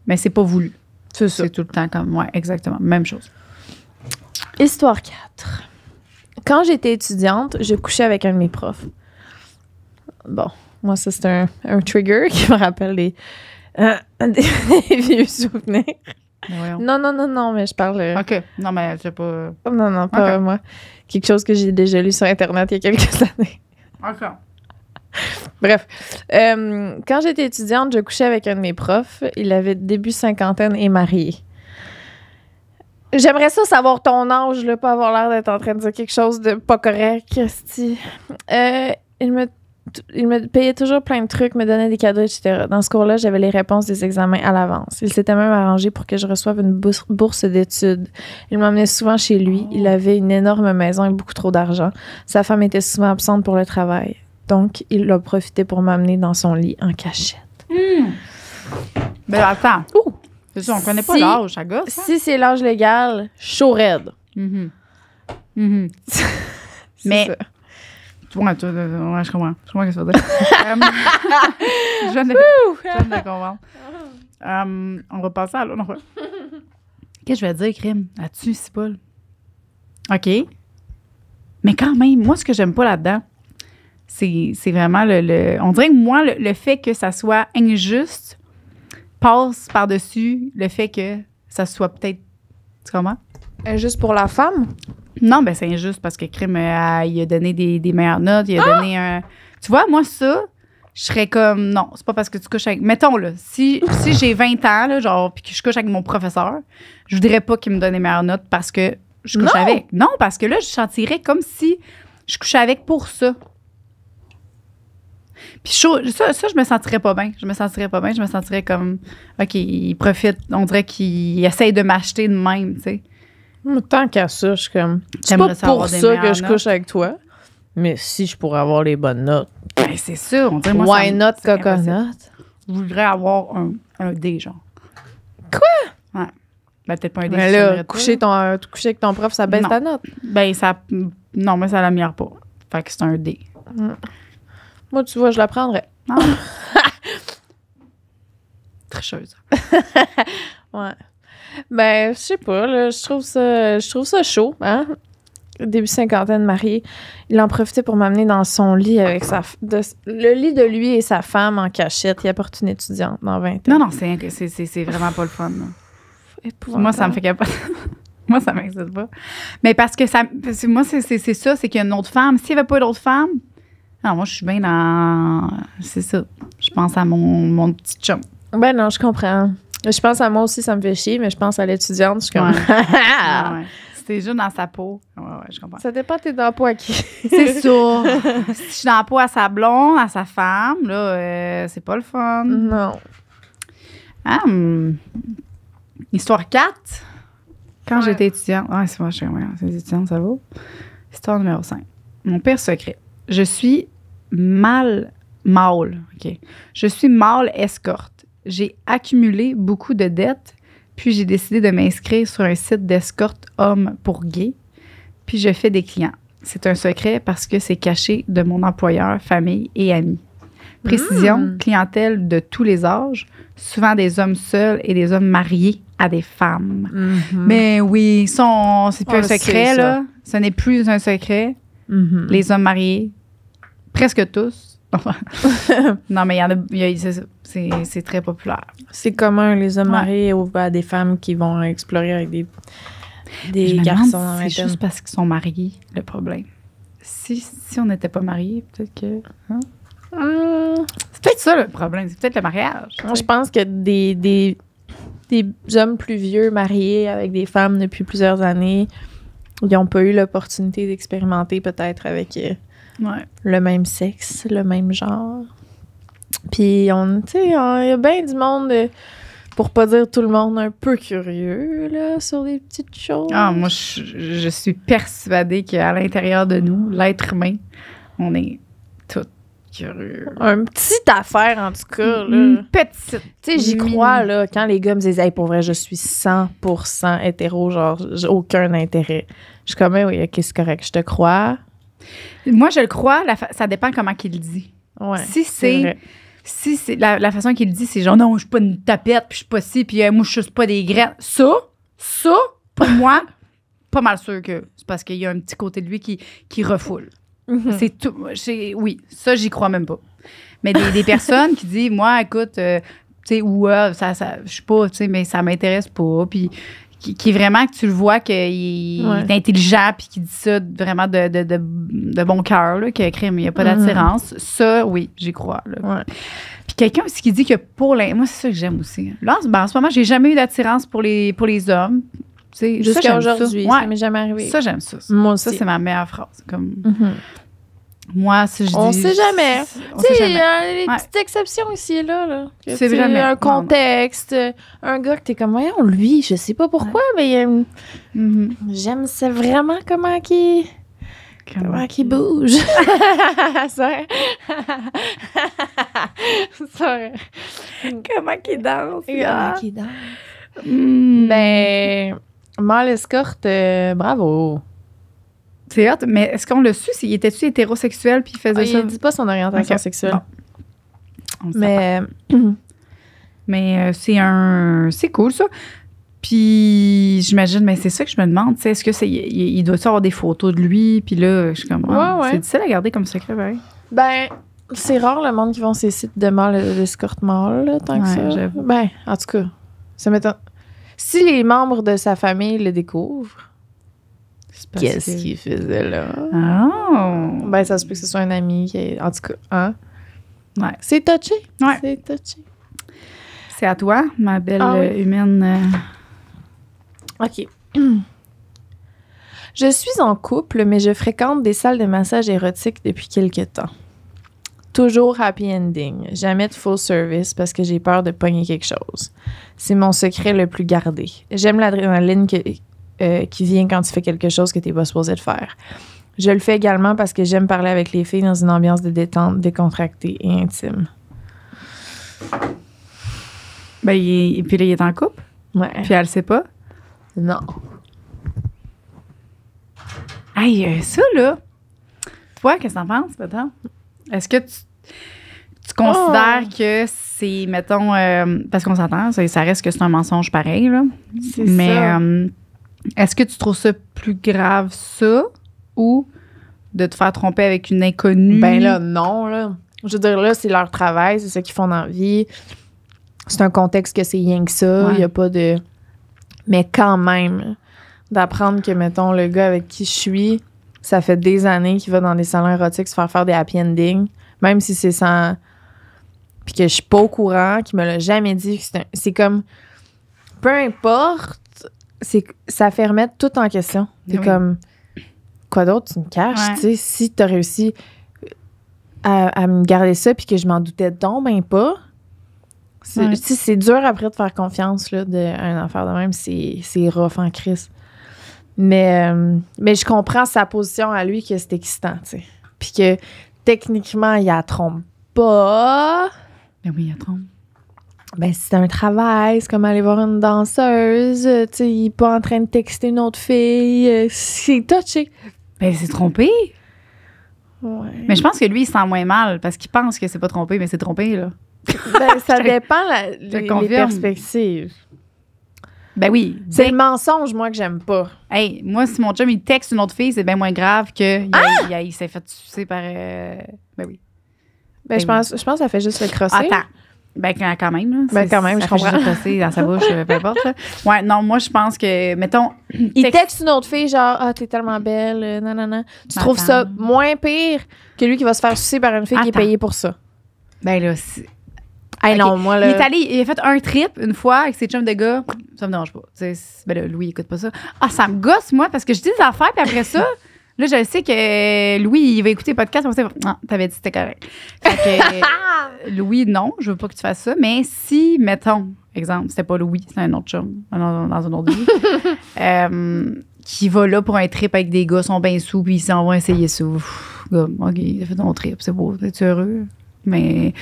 mais c'est pas voulu. C'est tout le temps comme, ouais, exactement, même chose. Histoire 4. Quand j'étais étudiante, je couchais avec un de mes profs. Bon, moi, ça, c'est un, un, trigger qui me rappelle des euh, vieux souvenirs. Non, non, non, non, mais je parle. Euh, OK. Non, mais c'est pas. Non, non, pas moi. Quelque chose que j'ai déjà lu sur Internet il y a quelques années. OK. Bref, euh, quand j'étais étudiante, je couchais avec un de mes profs. Il avait début cinquantaine et marié. J'aimerais ça savoir ton âge, là, pas avoir l'air d'être en train de dire quelque chose de pas correct. Euh, il, me, il me payait toujours plein de trucs, me donnait des cadeaux, etc. Dans ce cours-là, j'avais les réponses des examens à l'avance. Il s'était même arrangé pour que je reçoive une bourse d'études. Il m'emmenait souvent chez lui. Il oh. avait une énorme maison et beaucoup trop d'argent. Sa femme était souvent absente pour le travail. Donc, il l'a profité pour m'amener dans son lit en cachette. Mais hmm. ben, attends. C'est on connaît pas l'âge, ça gosse. Hein? Si c'est l'âge légal, chaud red. Mm-hmm. Mm-hmm. Mais. Ça. tu, euh, je comprends. Je comprends ce que ça dire. Euh, je ne comprends. pas. on va passer à l'autre. Qu'est-ce que je vais dire, Crime? As-tu, c'est OK. Mais quand même, moi, ce que j'aime pas là-dedans, c'est vraiment le, On dirait que moi, le, fait que ça soit injuste passe par-dessus le fait que ça soit peut-être. Tu comprends? Injuste euh, pour la femme? Non, ben c'est injuste parce que Crime, euh, il a donné des, des, meilleures notes, il a ah! donné un. Tu vois, moi, ça, je serais comme non, c'est pas parce que tu couches avec. Mettons, là, si, si j'ai 20 ans, là, genre, puis que je couche avec mon professeur, je voudrais pas qu'il me donne des meilleures notes parce que je couche avec. Non, parce que là, je sentirais comme si je couchais avec pour ça. Puis ça, ça, je me sentirais pas bien. Je me sentirais pas bien. Je me sentirais comme, OK, il profite. On dirait qu'il essaye de m'acheter de même, tu sais. Tant qu'à ça, je suis comme, c'est pas pour ça que je couche avec toi, mais si je pourrais avoir les bonnes notes. Ben, c'est sûr. On dirait, moi, Why ça, not coconut? Je voudrais avoir un, un D, genre. Quoi? Ouais. Ben, peut-être pas un D. Mais ben là, coucher, ton, avec ton prof, ça baisse ta note. Ben, ça. Non, mais ça l'améliore pas. Fait que c'est un D. Moi, tu vois, je la prendrais. Tricheuse. ouais. Ben, je sais pas, je trouve ça, je trouve ça chaud, hein? Début cinquantaine marié, il en profitait pour m'amener dans son lit avec sa le lit de lui et sa femme en cachette. Il apporte une étudiante dans 20 ans. Non, non, c'est vraiment pas le fun. Moi, ça me fait pas. moi, ça m'excite pas. Mais parce que ça. moi, c'est ça, c'est qu'il y a une autre femme. S'il n'y avait pas d'autre femme, ah, moi, je suis bien dans. C'est ça. Je pense à mon, mon petit chum. Ben non, je comprends. Je pense à moi aussi, ça me fait chier, mais je pense à l'étudiante. Je suis comme. juste dans sa peau. Ouais, ouais, je comprends. Ça dépend, t'es dans la à qui. c'est sûr. si je suis dans la peau à sa blonde, à sa femme, là, euh, c'est pas le fun. Non. Ah, hmm. Histoire 4. Quand j'étais étudiante. ah c'est moi, je suis étudiante, ça vaut. Histoire numéro 5. Mon pire secret. Je suis Mal mâle, Je suis mal escorte. J'ai accumulé beaucoup de dettes, puis j'ai décidé de m'inscrire sur un site d'escorte homme pour gays, puis je fais des clients. C'est un secret parce que c'est caché de mon employeur, famille et amis. Précision, hmm. clientèle de tous les âges, souvent des hommes seuls et des hommes mariés à des femmes. Mm-hmm. Mais oui, c'est plus ah, un secret, là. Ce n'est plus un secret. Mm-hmm. Les hommes mariés, presque tous. non, mais il y a. c'est, très populaire. C'est commun, les hommes mariés ou à des femmes qui vont explorer avec des, des garçons. c'est juste parce qu'ils sont mariés, le problème. Si, on n'était pas mariés, peut-être que. Hein? Hmm. C'est peut-être ça le problème, c'est peut-être le mariage. Moi, je pense que des, des, des, hommes plus vieux mariés avec des femmes depuis plusieurs années, ils n'ont pas eu l'opportunité d'expérimenter peut-être avec euh, le même sexe, le même genre. Puis, on, tu sais, il y a bien du monde, euh, pour pas dire tout le monde, un peu curieux, là, sur des petites choses. Ah, moi, je, suis persuadée qu'à l'intérieur de nous, l'être humain, on est tout curieux. Un petite affaire, en tout cas. Là. petite. Tu sais, j'y crois, là, quand les gars me disent, pour vrai, je suis 100% hétéro, genre, j'ai aucun intérêt. Je suis comme, oui, ok, c'est correct, je te crois. Moi, je le crois, ça dépend comment qu'il le dit. si c'est. Si c'est la, façon qu'il le dit, c'est genre non, je suis pas une tapette, puis je suis pas si puis euh, moi, je suis pas des graines. Ça, ça, pour moi, pas mal sûr que c'est parce qu'il y a un petit côté de lui qui, qui refoule. Mm-hmm. C'est tout. Oui, ça, j'y crois même pas. Mais des, personnes qui disent, moi, écoute, euh, tu sais, ou euh, ça, ça je sais pas, tu sais, mais ça m'intéresse pas. Puis qui, est vraiment que tu le vois qu'il est intelligent puis qui dit ça vraiment de, de, de, de bon cœur, que il n'y a pas mhm. d'attirance. Ça, oui, j'y crois. Puis quelqu'un aussi qui dit que pour les. Moi, c'est ça que j'aime aussi. Là, en ce ben, moment, j'ai jamais eu d'attirance pour les, pour les hommes. Jusqu'à aujourd'hui, ça, aujourd ça. Ouais. jamais arrivé. Ça, j'aime ça. Moi Ça, c'est ma meilleure phrase. Comme, mhm. Moi, si je on ne sait jamais. Hein. Tu sais, il y a des petites exceptions ici et là. là c'est vraiment un contexte, un gars que t'es comme, voyons, lui, je sais pas pourquoi, mais mm-hmm. j'aime c'est vraiment comment qui comment, qui bouge. vrai. Comment qui danse. Comment qu'il danse. Ben, mal escorte, euh, bravo mais est-ce qu'on le su? Il était-tu hétérosexuel puis il faisait ah, ça? Il dit pas son orientation sexuelle. Mais, euh, mais euh, c'est un. C'est cool, ça. Puis j'imagine, mais c'est ça que je me demande, est-ce que c'est, il, doit avoir des photos de lui, puis là, je suis comme, ouais, ah, ouais. c'est à garder comme secret, Ben, c'est rare le monde qui vont ces sites de mâles, d'escorte mal. tant que ça. Ben, en tout cas, ça m'étonne. Si les membres de sa famille le découvrent, Qu'est-ce qu'il faisait là? Oh. Ben, ça se peut que ce soit un ami. Qui est... En tout cas, hein? Ouais. C'est touché. Ouais. C'est touché. C'est à toi, ma belle ah humaine. Euh. OK. Je suis en couple, mais je fréquente des salles de massage érotique depuis quelques temps. Toujours happy ending, jamais de full service parce que j'ai peur de pogner quelque chose. C'est mon secret le plus gardé. J'aime l'adrénaline que, euh, qui vient quand tu fais quelque chose que tu n'es pas supposé de faire. Je le fais également parce que j'aime parler avec les filles dans une ambiance de détente, décontractée et intime. Ben, il puis là, il est en couple. Ouais. Puis elle ne sait pas. Non. Aïe, euh, ça, là. Toi, qu'est-ce que t'en penses, peut Est-ce que tu, considères oh! que c'est, mettons, euh, parce qu'on s'entend, ça, reste que c'est un mensonge pareil, là. C'est Ça. Mais... Est-ce que tu trouves ça plus grave, ça, ou de te faire tromper avec une inconnue? Ben là, non, là. Je veux dire, là, c'est leur travail, c'est ce qu'ils font dans vie. C'est un contexte que c'est rien que ça, il n'y a pas de... Mais quand même, d'apprendre que, mettons, le gars avec qui je suis, ça fait des années qu'il va dans des salons érotiques se faire faire des happy endings, même si c'est sans... Puis que je suis pas au courant, qu'il me l'a jamais dit. C'est comme... Peu importe c'est ça fait remettre tout en question. C'est comme quoi d'autre tu me caches, tu sais, si tu as réussi à, me garder ça puis que je m'en doutais donc même ben pas. C'est dur après de faire confiance là, de un affaire de même, c'est rough en crise. Mais, euh, mais je comprends sa position à lui que c'est excitant, tu sais. Puis que techniquement, il a trompe pas. Mais ben oui, il a trompe ben, c'est un travail, c'est comme aller voir une danseuse, euh, tu sais, il est pas en train de texter une autre fille, euh, c'est touché. Ben, c'est trompé. Mais je pense que lui, il sent moins mal parce qu'il pense que c'est pas trompé, mais c'est trompé, là. Ben, ça dépend la, les, perspectives. Ben oui. C'est ben le mensonge, moi, que j'aime pas. Hey, moi, si mon chum, il texte une autre fille, c'est bien moins grave que il, ah! s'est fait sucer par. Euh, ben oui. Ben, ben je, pense, je pense que ça fait juste le crosser. Attends. Ben, quand même. Ben, quand même, ben, je comprends. que c'est dans sa bouche, peu importe. Ouais, non, moi, je pense que, mettons. Il texte, une autre fille, genre, ah, t'es tellement belle, non, non, non. Tu trouves ça moins pire que lui qui va se faire sucer par une fille qui est payée pour ça? Ben, là, c'est. Hey, non, moi, là... Il est allé, il a fait un trip une fois avec ses chums de gars. Ça me dérange pas. ben, là, Louis, il écoute pas ça. Ah, ça me gosse, moi, parce que je dis des affaires, puis après ça. Là, je sais que Louis, il va écouter le podcast. Non, ah, t'avais dit que c'était correct. Louis, non, je veux pas que tu fasses ça. Mais si, mettons, exemple, c'était pas Louis, c'était un autre chum, dans, un autre vie, euh, qui va là pour un trip avec des gars, son bain sous, puis ils s'en vont essayer ça. il OK, fait ton trip, c'est beau, t'es heureux. Mais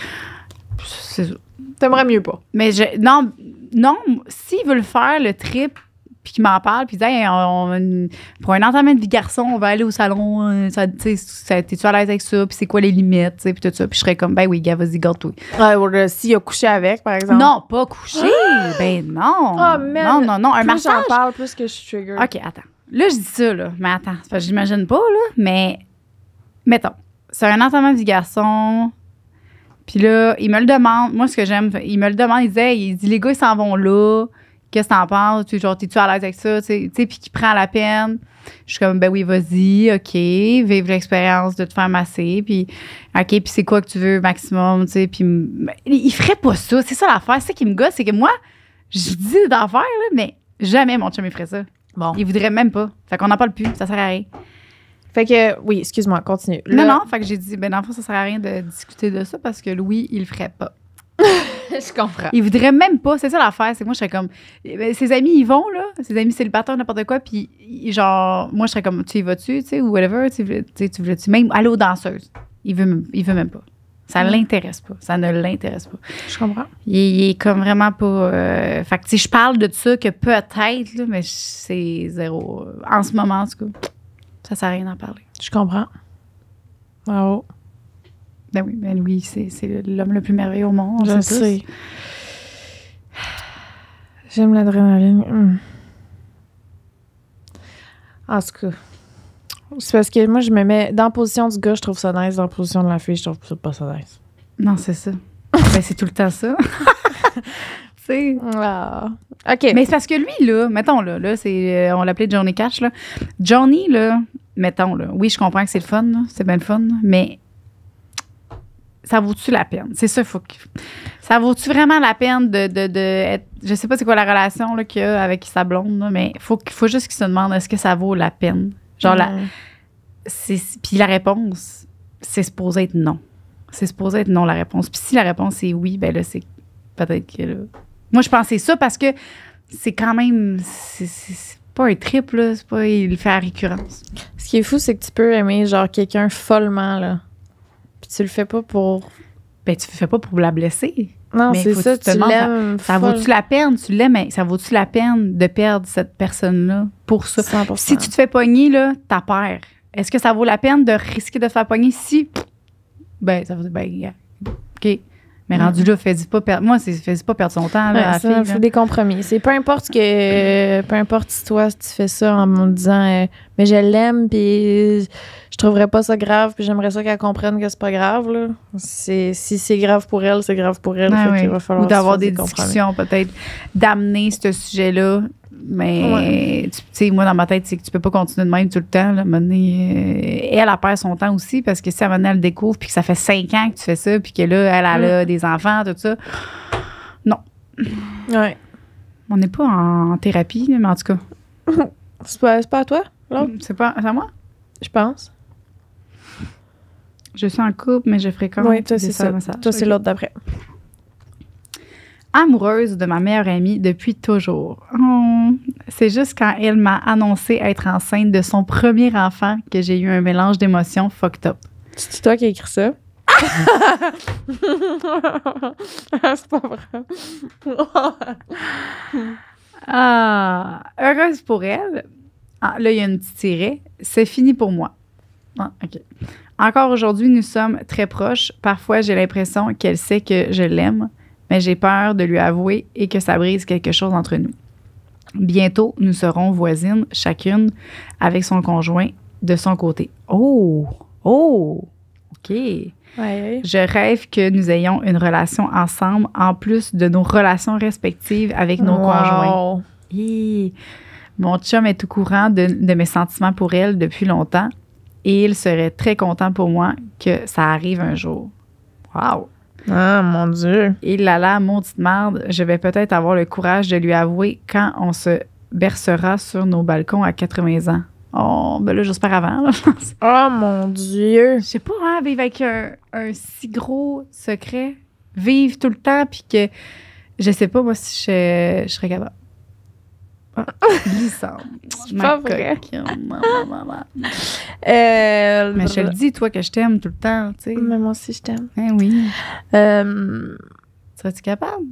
c'est ça. T'aimerais mieux pas. Mais non, non, s'il veut le faire, le trip, puis qui m'en parle, puis il hey, pour un entretien de vie garçon, on va aller au salon, euh, t'es-tu à l'aise avec ça, puis c'est quoi les limites, puis tout ça. Puis je serais comme, ben oui, gars, vas-y, garde-toi. Ah, s'il a couché avec, par exemple. Non, pas couché, ben non. Ah, non, non, non, un plus j'en parle, plus que je trigger. OK, attends. Là, je dis ça, là, mais attends, je j'imagine pas, là, mais mettons, c'est un entretien de vie garçon, puis là, il me le demande. Moi, ce que j'aime, il me le demande. Il disait, il dit, les gars, ils s'en vont là qu'est-ce que t'en penses? Tu, genre, t'es-tu à l'aise avec ça? Tu puis qui prend la peine. Je suis comme, ben oui, vas-y, OK, vive l'expérience de te faire masser, puis OK, puis c'est quoi que tu veux maximum, tu sais, puis ben, il ferait pas ça. C'est ça l'affaire. C'est ça qui me gosse, c'est que moi, je dis d'en faire, mais jamais mon chum, il ferait ça. Bon. Il voudrait même pas. Fait qu'on n'en parle plus, ça sert à rien. Fait que, oui, excuse-moi, continue. non, non, fait que j'ai dit, ben dans le ça sert à rien de discuter de ça parce que Louis, il ferait pas. je comprends. il voudrait même pas. C'est ça l'affaire. C'est moi, je serais comme. Ben, ses amis, ils vont, là. Ses amis bâton n'importe quoi. Puis, genre, moi, je serais comme, tu y vas-tu, tu sais, ou whatever. Tu, tu veux-tu même aller aux danseuses? Il veut, il veut même pas. Ça ne mm. l'intéresse pas. Ça ne l'intéresse pas. Je comprends. Il, est comme vraiment pas. Euh, fait que, tu je parle de ça que peut-être, mais c'est zéro. Euh, en ce moment, en tout cas, ça sert à rien d'en parler. Je comprends. wow ben oui, ben oui, c'est l'homme le plus merveilleux au monde. Je sais. J'aime l'adrénaline. Hum. En tout cas. C'est parce que moi, je me mets dans la position du gars, je trouve ça nice. Dans la position de la fille, je trouve ça pas ça nice. Non, c'est ça. ben, c'est tout le temps ça. tu ah, OK. Mais c'est parce que lui, là, mettons, là, là c'est, euh, on l'appelait Johnny Cash, là. Johnny, là, mettons, là, oui, je comprends que c'est le fun, c'est bien le fun, mais ça vaut-tu la peine? C'est ça, faut que, ça vaut-tu vraiment la peine de, être, je sais pas c'est quoi la relation qu'il y a avec sa blonde, mais faut, faut juste qu'il se demande est-ce que ça vaut la peine? Genre, la, puis la réponse, c'est supposé être non. C'est supposé être non la réponse. Puis si la réponse est oui, ben là, c'est peut-être que Moi, je pensais ça parce que c'est quand même. C'est pas un trip, là. C'est pas. Il fait à récurrence. Ce qui est fou, c'est que tu peux aimer, genre, quelqu'un follement, là. Puis tu le fais pas pour. Ben, tu le fais pas pour la blesser. Non, c'est ça. Tu, l'aimes. Ça, vaut-tu la peine? Tu l'aimes, mais ça vaut-tu la peine de perdre cette personne-là pour ça? Si tu te fais pogner, là, t'as peur. Est-ce que ça vaut la peine de risquer de te faire pogner si. Ben, ça vaut... ben, OK. Mais mm. rendu là, fais pas perdre. Moi, c'est fais pas perdre son temps C'est des compromis. C'est peu importe que, peu importe si toi tu fais ça en me disant, euh, mais je l'aime, puis je trouverais pas ça grave, puis j'aimerais ça qu'elle comprenne que c'est pas grave là. si c'est grave pour elle, c'est grave pour elle. Ben il va falloir Ou d'avoir des discussions peut-être, d'amener ce sujet-là mais, tu sais, moi, dans ma tête, c'est que tu peux pas continuer de même tout le temps. Là, donné, euh, elle, a perd son temps aussi parce que si à un moment elle découvre puis que ça fait cinq ans que tu fais ça puis que là, elle, a mm. des enfants, tout ça. Non. Ouais. On n'est pas en thérapie, mais en tout cas. c'est pas, à toi, l'autre? Mm, c'est pas à moi? Je pense. Je suis en couple, mais je fréquente. Oui, toi, c'est ça. Toi, c'est l'autre d'après amoureuse de ma meilleure amie depuis toujours. Hmm. c'est juste quand elle m'a annoncé être enceinte de son premier enfant que j'ai eu un mélange d'émotions fucked up. C'est toi qui as écrit ça? c'est pas vrai. Ah, heureuse pour elle. Ah, là, il y a une petite tiret. C'est fini pour moi. Ah, OK. Encore aujourd'hui, nous sommes très proches. Parfois, j'ai l'impression qu'elle sait que je l'aime mais j'ai peur de lui avouer et que ça brise quelque chose entre nous. Bientôt, nous serons voisines, chacune avec son conjoint de son côté. Oh! Oh! OK. Ouais. Je rêve que nous ayons une relation ensemble en plus de nos relations respectives avec nos conjoints. Mon chum est au courant de, de, mes sentiments pour elle depuis longtemps et il serait très content pour moi que ça arrive un jour. Wow! Ah, mon Dieu. Il là là, maudite merde, je vais peut-être avoir le courage de lui avouer quand on se bercera sur nos balcons à 80 ans. Oh, ben là, j'espère avant. oh mon Dieu. Je sais pas, hein, vivre avec un, si gros secret, vivre tout le temps, puis que je sais pas, moi, si je, je serais capable glissante. pas vrai. euh, mais je te le dis, toi, que je t'aime tout le temps, tu sais. Mais moi aussi, je t'aime. Eh oui. Euh, Serais-tu capable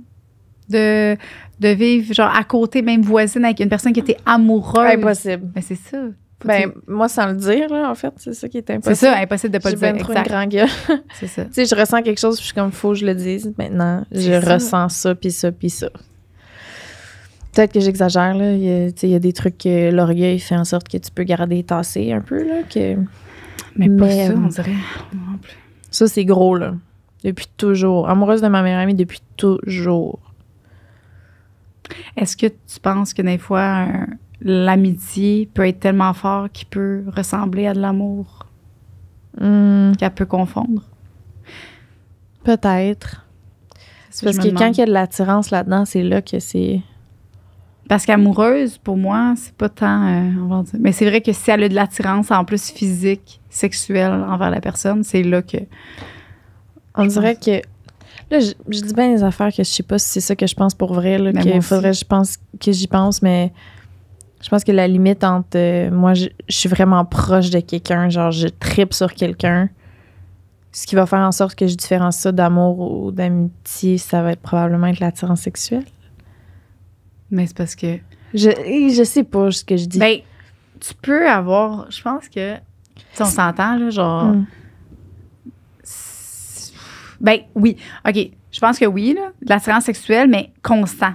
de, de vivre, genre, à côté, même voisine, avec une personne qui était amoureuse? Impossible. Mais ben, c'est ça. Ben, moi, sans le dire, là, en fait, c'est ça qui est impossible. C'est ça, impossible de pas le dire. grande gueule. c'est ça. tu sais, je ressens quelque chose, puis je suis comme, faut que je le dise maintenant. Je ressens ça, puis ça, puis ça. Peut-être que j'exagère, là. Il y, a, des trucs que l'orgueil fait en sorte que tu peux garder tassé un peu, là. Que... Mais, pas ça, euh, on dirait. Ça, c'est gros, là. Depuis toujours. Amoureuse de ma meilleure amie depuis toujours. Est-ce que tu penses que des fois, l'amitié peut être tellement fort qu'il peut ressembler à de l'amour? Hmm. Qu'elle peut confondre? Peut-être. Parce que quand il y a de l'attirance là-dedans, c'est là que c'est parce qu'amoureuse, pour moi, c'est pas tant. Euh, mais c'est vrai que si elle a de l'attirance en plus physique, sexuelle envers la personne, c'est là que. On dirait que. Là, je, dis bien des affaires que je sais pas si c'est ça que je pense pour vrai. Là, faudrait je pense, que j'y pense, mais je pense que la limite entre. Euh, moi, je, suis vraiment proche de quelqu'un, genre, je tripe sur quelqu'un. Ce qui va faire en sorte que je différencie ça d'amour ou d'amitié, ça va être probablement être l'attirance sexuelle. Mais c'est parce que. Je, eh, je sais pas ce que je dis. Ben, tu peux avoir. Je pense que. Si on s'entend, là, genre. Mm. Ben, oui. OK. Je pense que oui, là. l'attirance sexuelle, mais constant.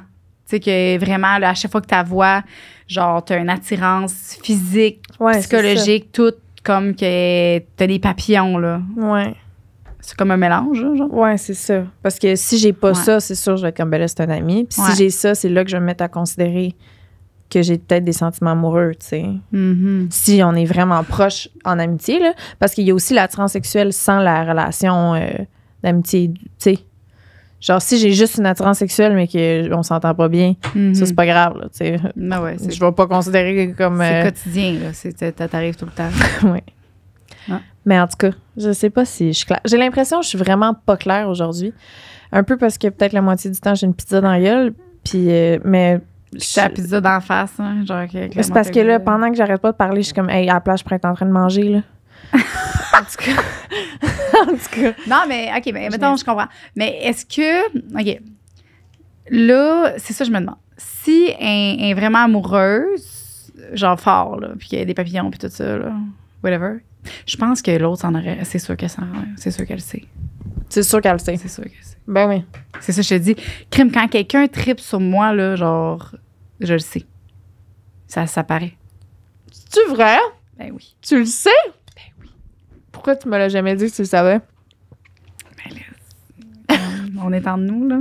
Tu sais, que vraiment, à chaque fois que tu vois, genre, tu as une attirance physique, psychologique, tout comme que tu as des papillons, là. Ouais. C'est comme un mélange, hein, genre. Ouais, c'est ça. Parce que si j'ai pas ça, c'est sûr, je vais être comme, Bella, un ami. Puis si j'ai ça, c'est là que je vais me mettre à considérer que j'ai peut-être des sentiments amoureux, tu sais. Mm-hmm. Si on est vraiment proche en amitié, là. Parce qu'il y a aussi la sexuelle sans la relation euh, d'amitié, tu sais. Genre, si j'ai juste une attirance sexuelle, mais qu'on s'entend pas bien, ça, mm-hmm. c'est pas grave. Là, Non, ben ouais, je vais pas considérer comme. C'est euh, quotidien, là. T'arrives tout le temps. oui. Mais en tout cas, je sais pas si je suis claire. J'ai l'impression que je suis vraiment pas claire aujourd'hui. Un peu parce que peut-être la moitié du temps, j'ai une pizza dans la gueule. Puis, euh, mais. J'ai la pizza d'en face. Hein, c'est parce que là, pendant que j'arrête pas de parler, je suis comme, hey, à la place, je pourrais être en train de manger, là. en tout cas. en tout cas. Non, mais, OK, mais mettons, je comprends. Mais est-ce que. OK. Là, c'est ça je me demande. Si elle est vraiment amoureuse, genre fort, là, puis qu'il y a des papillons, puis tout ça, là, whatever, je pense que l'autre en aurait. C'est sûr qu'elle C'est sait. C'est sûr qu'elle sait. C'est sûr qu'elle sait. Ben oui. C'est ça, je te dis. Crime, quand quelqu'un tripe sur moi, là, genre, je le sais. Ça, ça paraît. C'est-tu vrai? Ben oui. Tu le sais? Ben oui. Pourquoi tu me l'as jamais dit que tu le savais? on est en nous, là.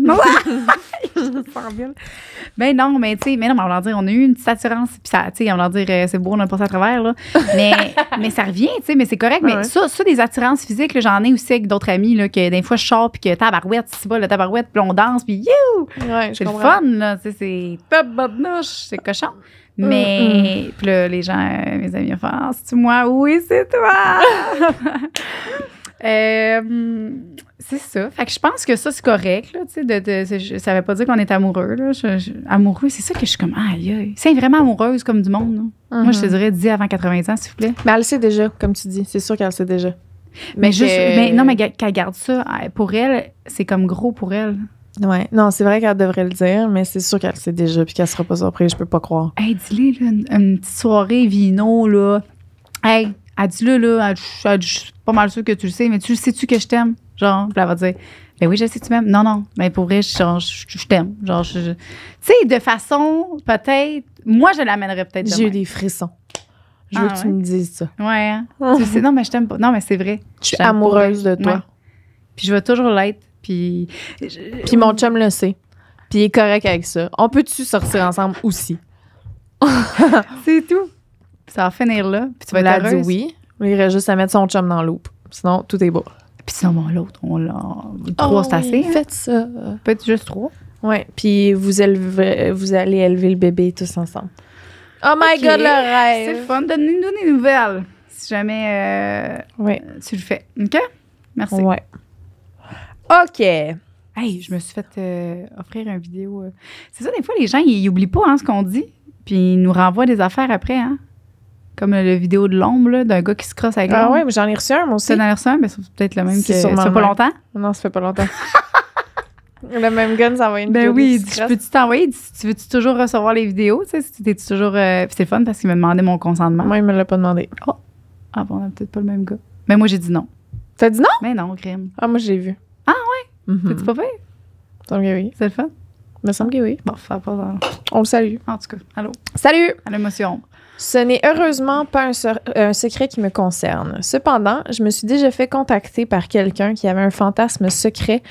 ben non, mais tu sais, mais non, mais on va leur dire, on a eu une petite assurance, puis ça, tu sais, on va leur dire, euh, c'est beau, on a passé à travers, là. Mais, mais ça revient, tu sais, mais c'est correct. mais ça, ça, des attirances physiques, j'en ai aussi avec d'autres amis, là, que des fois, je sors, puis que tabarouette, c'est pas le tabarouette, puis on danse, puis you! c'est le fun, là, tu sais, c'est c'est cochon. Mm, mais, mm. puis là, les gens, euh, mes amis, font, ah, c'est-tu moi? Oui, c'est toi! Euh, c'est ça. Fait que je pense que ça, c'est correct. Là, de, ça ne veut pas dire qu'on est amoureux. amoureux, c'est ça que je suis comme, aïe, C'est vraiment amoureuse comme du monde. Moi, je te mhm. dirais dis avant 80 ans, s'il vous plaît. Mais elle le sait déjà, comme tu dis. C'est sûr qu'elle le sait déjà. Mais, juste, mais, non, mais qu'elle garde ça, pour elle, c'est comme gros pour elle. Ouais. Non, c'est vrai qu'elle devrait le dire, mais c'est sûr qu'elle le sait déjà puis qu'elle sera pas surprise, je peux pas croire. Hey, dis-lui, une, petite soirée vino, là. Hey, elle dit là, je suis pas mal sûre que tu le sais, mais tu sais-tu que je t'aime? Genre, puis elle va dire, mais ben oui, je sais, tu m'aimes. Non, non, mais pour vrai, je, t'aime. Genre, tu sais, de façon, peut-être, moi, je l'amènerais peut-être. J'ai eu des frissons. Je ah, veux que tu me dises ça. Ouais. Hein? tu sais, non, mais je t'aime pas. Non, mais c'est vrai. Je suis amoureuse de toi. Puis je vais toujours l'être. Puis. Puis mon chum le sait. Puis il est correct avec ça. On peut-tu sortir ensemble aussi? c'est tout. Ça va finir là, puis tu vas être heureuse. oui. Il reste juste à mettre son chum dans l'eau. Sinon, tout est beau. Puis sinon, l'autre, on l'a. Trois, oh, c'est assez. Hein? Faites ça. Peut-être juste trois. Oui, puis vous, vous allez élever le bébé tous ensemble. Oh my God, le C'est fun. Donnez-nous des nouvelles si jamais euh, tu le fais. OK? Merci. Ouais. OK. Hey, je me suis fait euh, offrir un vidéo. Euh. C'est ça, des fois, les gens, ils, ils oublient pas hein, ce qu'on dit, puis ils nous renvoient des affaires après. Hein? comme la vidéo de l'ombre, d'un gars qui se crosse avec ah l'ombre. Ah ouais, j'en ai reçu un, moi aussi. en as reçu un, mais c'est peut-être le même que. Ça fait pas longtemps? Non, ça fait pas longtemps. le même gun s'envoie une ben vidéo. Ben oui, je peux-tu t'envoyer? Tu veux-tu toujours recevoir les vidéos? Tu sais, t'es toujours. Euh, c'est fun parce qu'il m'a demandé mon consentement. Moi, il me l'a pas demandé. Oh! Ah bon, on n'a peut-être pas le même gars. Mais moi, j'ai dit non. T'as dit non? Mais non, Grim. Ah, moi, j'ai vu. Ah ouais? Mm tu pas fait? Ça me que oui. C'est le fun? me semble que oui. Bon, ça va pas. On salue. En tout cas, allô. Salut! À l'émotion. Ce n'est heureusement pas un, secret qui me concerne. Cependant, je me suis déjà fait contacter par quelqu'un qui avait un fantasme secret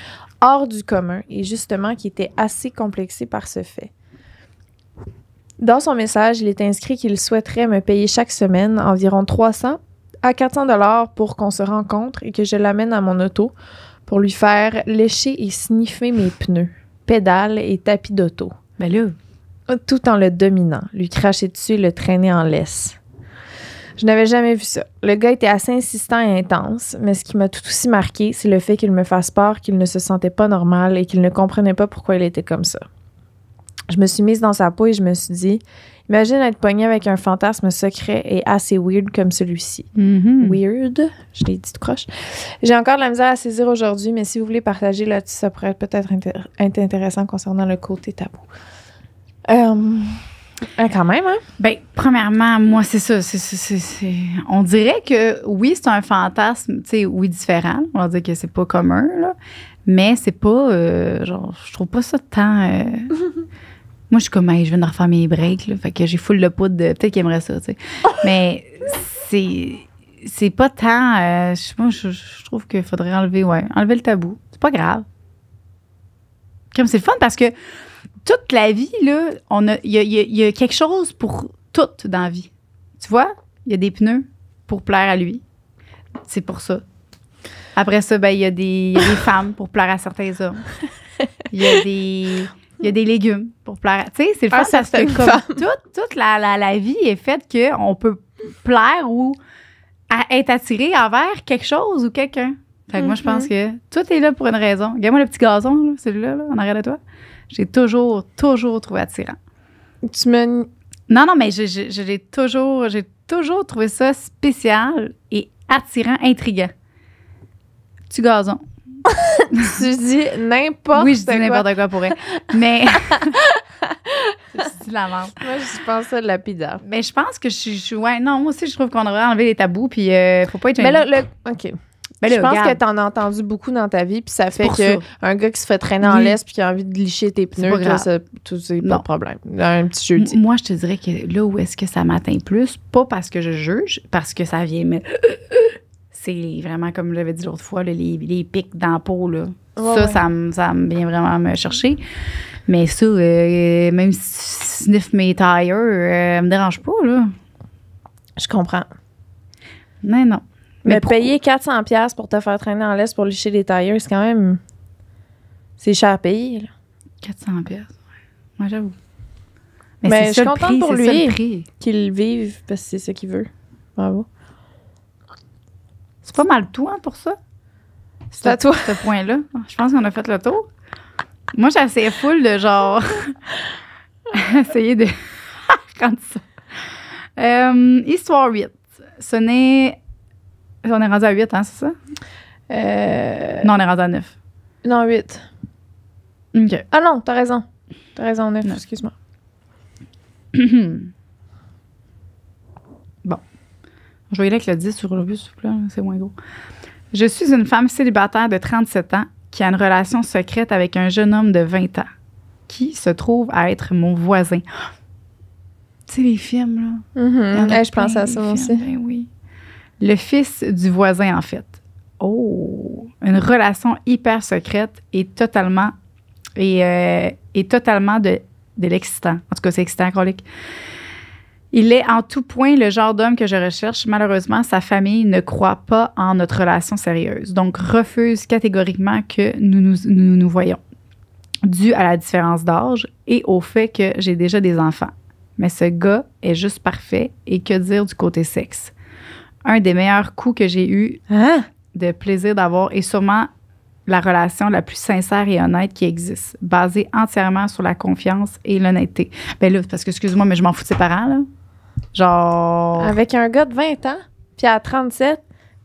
hors du commun et justement qui était assez complexé par ce fait. Dans son message, il est inscrit qu'il souhaiterait me payer chaque semaine environ 300 à 400 dollars pour qu'on se rencontre et que je l'amène à mon auto pour lui faire lécher et sniffer mes pneus, pédales et tapis d'auto. Mais ben tout en le dominant, lui cracher dessus le traîner en laisse. Je n'avais jamais vu ça. Le gars était assez insistant et intense, mais ce qui m'a tout aussi marqué, c'est le fait qu'il me fasse peur, qu'il ne se sentait pas normal et qu'il ne comprenait pas pourquoi il était comme ça. Je me suis mise dans sa peau et je me suis dit, imagine être pogné avec un fantasme secret et assez weird comme celui-ci. Mm-hmm. Weird, je l'ai dit de croche. J'ai encore de la misère à saisir aujourd'hui, mais si vous voulez partager là-dessus, ça pourrait peut-être peut être intéressant concernant le côté tabou. Euh, euh, quand même, hein? Bien, premièrement, moi, c'est ça. on dirait que oui, c'est un fantasme, tu sais, oui, différent. On va dire que c'est pas commun, là. Mais c'est pas. Euh, genre, je trouve pas ça tant. Euh, moi, je suis comme, je viens de refaire mes breaks, là. Fait que j'ai full le poudre de. Peut-être qu'il aimerait ça, tu sais. Mais c'est. C'est pas tant. je, trouve qu'il faudrait enlever, ouais, enlever le tabou. C'est pas grave. Comme c'est le fun parce que toute la vie, là, on a, il y a, quelque chose pour tout dans la vie. Tu vois, il y a des pneus pour plaire à lui. C'est pour ça. Après ça, ben, il y a des, femmes pour plaire à certains hommes. Il y a des. Il des légumes pour plaire. à... Tu sais, c'est le ah, fait que toute, la, vie est faite qu'on peut plaire ou être attiré envers quelque chose ou quelqu'un. moi, je pense mm-hmm. que tout est là pour une raison. Regarde-moi le petit gazon, celui-là, là, en arrière de toi. J'ai toujours, toujours trouvé attirant. Tu me. Non, non, mais je, l'ai toujours, j'ai toujours trouvé ça spécial et attirant, intriguant. Tu gazon. tu dis n'importe quoi. Oui, je dis n'importe quoi pour elle. Mais. Tu dis la Moi, je pense ça de pizza. Mais je pense que je suis. Ouais, non, moi aussi, je trouve qu'on devrait enlever les tabous, puis euh, faut pas être. Mais là, le. OK je pense que t'en as entendu beaucoup dans ta vie, puis ça fait que un gars qui se fait traîner en l'Est laisse puis qui a envie de licher tes pneus, tout c'est pas de problème. Un petit jeudi. Moi, je te dirais que là où est-ce que ça m'atteint plus, pas parce que je juge, parce que ça vient mais C'est vraiment, comme je l'avais dit l'autre fois, les, pics dans la peau, ça, ça, me, vient vraiment me chercher. Mais ça, euh, même si tu sniff mes tires, euh, me dérange pas, là. Je comprends. Mais non. Mais, payer 400$ pour te faire traîner en laisse pour licher des tailleurs, c'est quand même. C'est cher à payer. 400$, ouais. Moi, j'avoue. Mais, mais ben, je suis contente pour lui qu'il vive parce que c'est ce qu'il veut. Bravo. C'est pas mal tout hein, pour ça. C'est à toi. Ce point-là. Je pense qu'on a fait le tour. Moi, j'ai assez full de genre. essayer de. Quand ça. Euh, histoire 8. Ce n'est on est rendu à 8, hein, c'est ça? Euh, non, on est rendu à 9. Non, 8. OK. Ah non, t'as raison. T'as raison, 9, non. excuse-moi. bon. Je vais y avec le 10 sur le bus, hein, c'est moins gros. Je suis une femme célibataire de 37 ans qui a une relation secrète avec un jeune homme de 20 ans qui se trouve à être mon voisin. Tu sais, les films, là. Mm-hmm. je pense à ça aussi. Ben oui le fils du voisin, en fait. Oh, une relation hyper secrète et totalement, euh, et, totalement de, de l'excitant. En tout cas, c'est excitant, chronique. Il est en tout point le genre d'homme que je recherche. Malheureusement, sa famille ne croit pas en notre relation sérieuse, donc refuse catégoriquement que nous nous, nous, nous voyons, dû à la différence d'âge et au fait que j'ai déjà des enfants. Mais ce gars est juste parfait et que dire du côté sexe? un des meilleurs coups que j'ai eu hein? de plaisir d'avoir et sûrement la relation la plus sincère et honnête qui existe, basée entièrement sur la confiance et l'honnêteté. Ben là, parce que, excuse-moi, mais je m'en fous de ses parents, là. Genre. Avec un gars de 20 ans, puis à 37,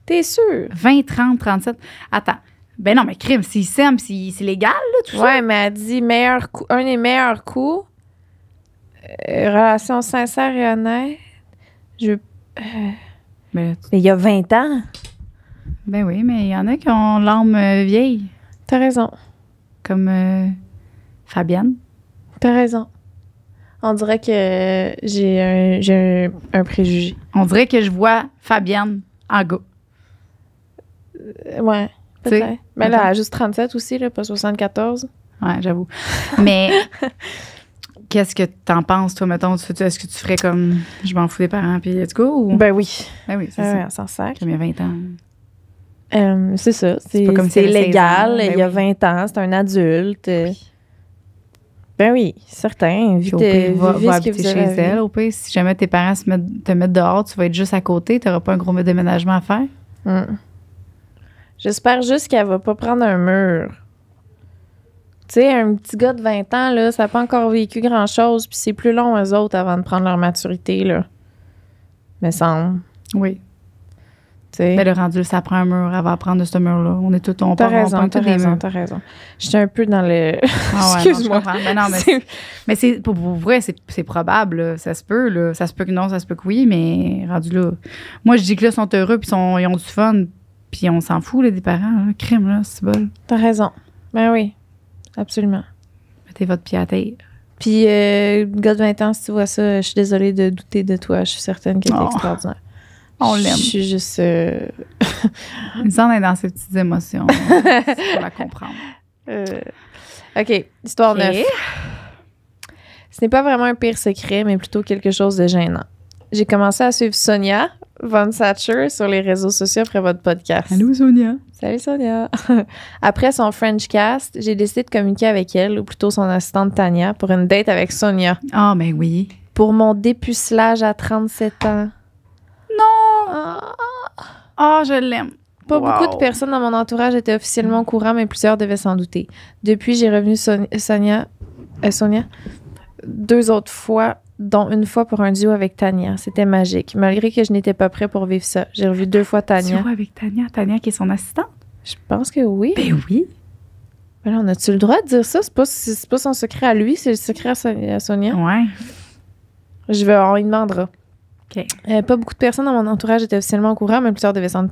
t'es sûr? 20, 30, 37. Attends. Ben non, mais crime, s'il s'aime, c'est légal, là, tout ça. Ouais, mais elle dit meilleur coup, un des meilleurs coups, euh, relation sincère et honnête. Je. Euh, mais, il y a 20 ans. Ben oui, mais il y en a qui ont l'âme euh, vieille. T'as raison. Comme euh, Fabienne. T'as raison. On dirait que euh, j'ai un, préjugé. On dirait que je vois Fabienne en go. Ouais, peut-être. mais là, elle a juste 37 aussi, pas 74. Ouais, j'avoue. mais Qu'est-ce que t'en penses, toi, mettons? Est-ce que tu ferais comme je m'en fous des parents, puis let's go? Ben oui. Ben oui, c'est ah ça. c'est Comme il y a 20 ans. Euh, c'est ça. C'est c'est légal. il y a 20 ben ans, c'est un adulte. Ben oui, certain. Vite, va, habiter chez elle. Au pire, si jamais tes parents te mettent dehors, tu vas être juste à côté. Tu pas un gros déménagement à faire. Hmm. J'espère juste qu'elle va pas prendre un mur. Tu sais, un petit gars de 20 ans, là, ça n'a pas encore vécu grand-chose, puis c'est plus long aux autres avant de prendre leur maturité, là. Mais semble. Oui. Mais ben, le rendu, ça prend un mur avant de prendre ce mur-là. On est tout, on T'as raison, t'as raison, t'as raison. J'étais un peu dans le. Ah Excuse-moi. mais ben, non, mais, mais c'est, pour, vrai, c'est, probable. Ça se peut, là. Ça se peut que non, ça se peut que oui, mais rendu là. Moi, je dis que là, ils sont heureux, puis ils ont du fun, puis on s'en fout, des parents. Crime, là, c'est bon. T'as raison. Ben oui absolument. Mettez votre pied à terre. Puis, euh, gars de 20 ans, si tu vois ça, je suis désolée de douter de toi. Je suis certaine qu'elle est ah. extraordinaire. On l'aime. Je suis juste. Euh... Nous en est dans ses petites émotions. pour la comprendre. Euh, OK, histoire okay. 9. Ce n'est pas vraiment un pire secret, mais plutôt quelque chose de gênant. J'ai commencé à suivre Sonia, Von Satcher, sur les réseaux sociaux après votre podcast. Allô Sonia. Salut Sonia. après son French cast, j'ai décidé de communiquer avec elle, ou plutôt son assistante Tania, pour une date avec Sonia. Ah, mais ben oui. Pour mon dépucelage à 37 ans. Non! Ah, oh, je l'aime. Pas beaucoup de personnes dans mon entourage étaient officiellement au courant, mais plusieurs devaient s'en douter. Depuis, j'ai revenu Sonia, euh, Sonia deux autres fois dont une fois pour un duo avec Tania. C'était magique, malgré que je n'étais pas prêt pour vivre ça. J'ai revu deux fois Tania. Duo avec Tania, Tania qui est son assistante? Je pense que oui. Ben oui. Ben là, on a-tu le droit de dire ça? C'est pas, pas son secret à lui, c'est le secret à, Sonia. Ouais. Je veux on lui demandera. Euh, pas beaucoup de personnes dans mon entourage étaient officiellement au courant, mais plusieurs devaient s'en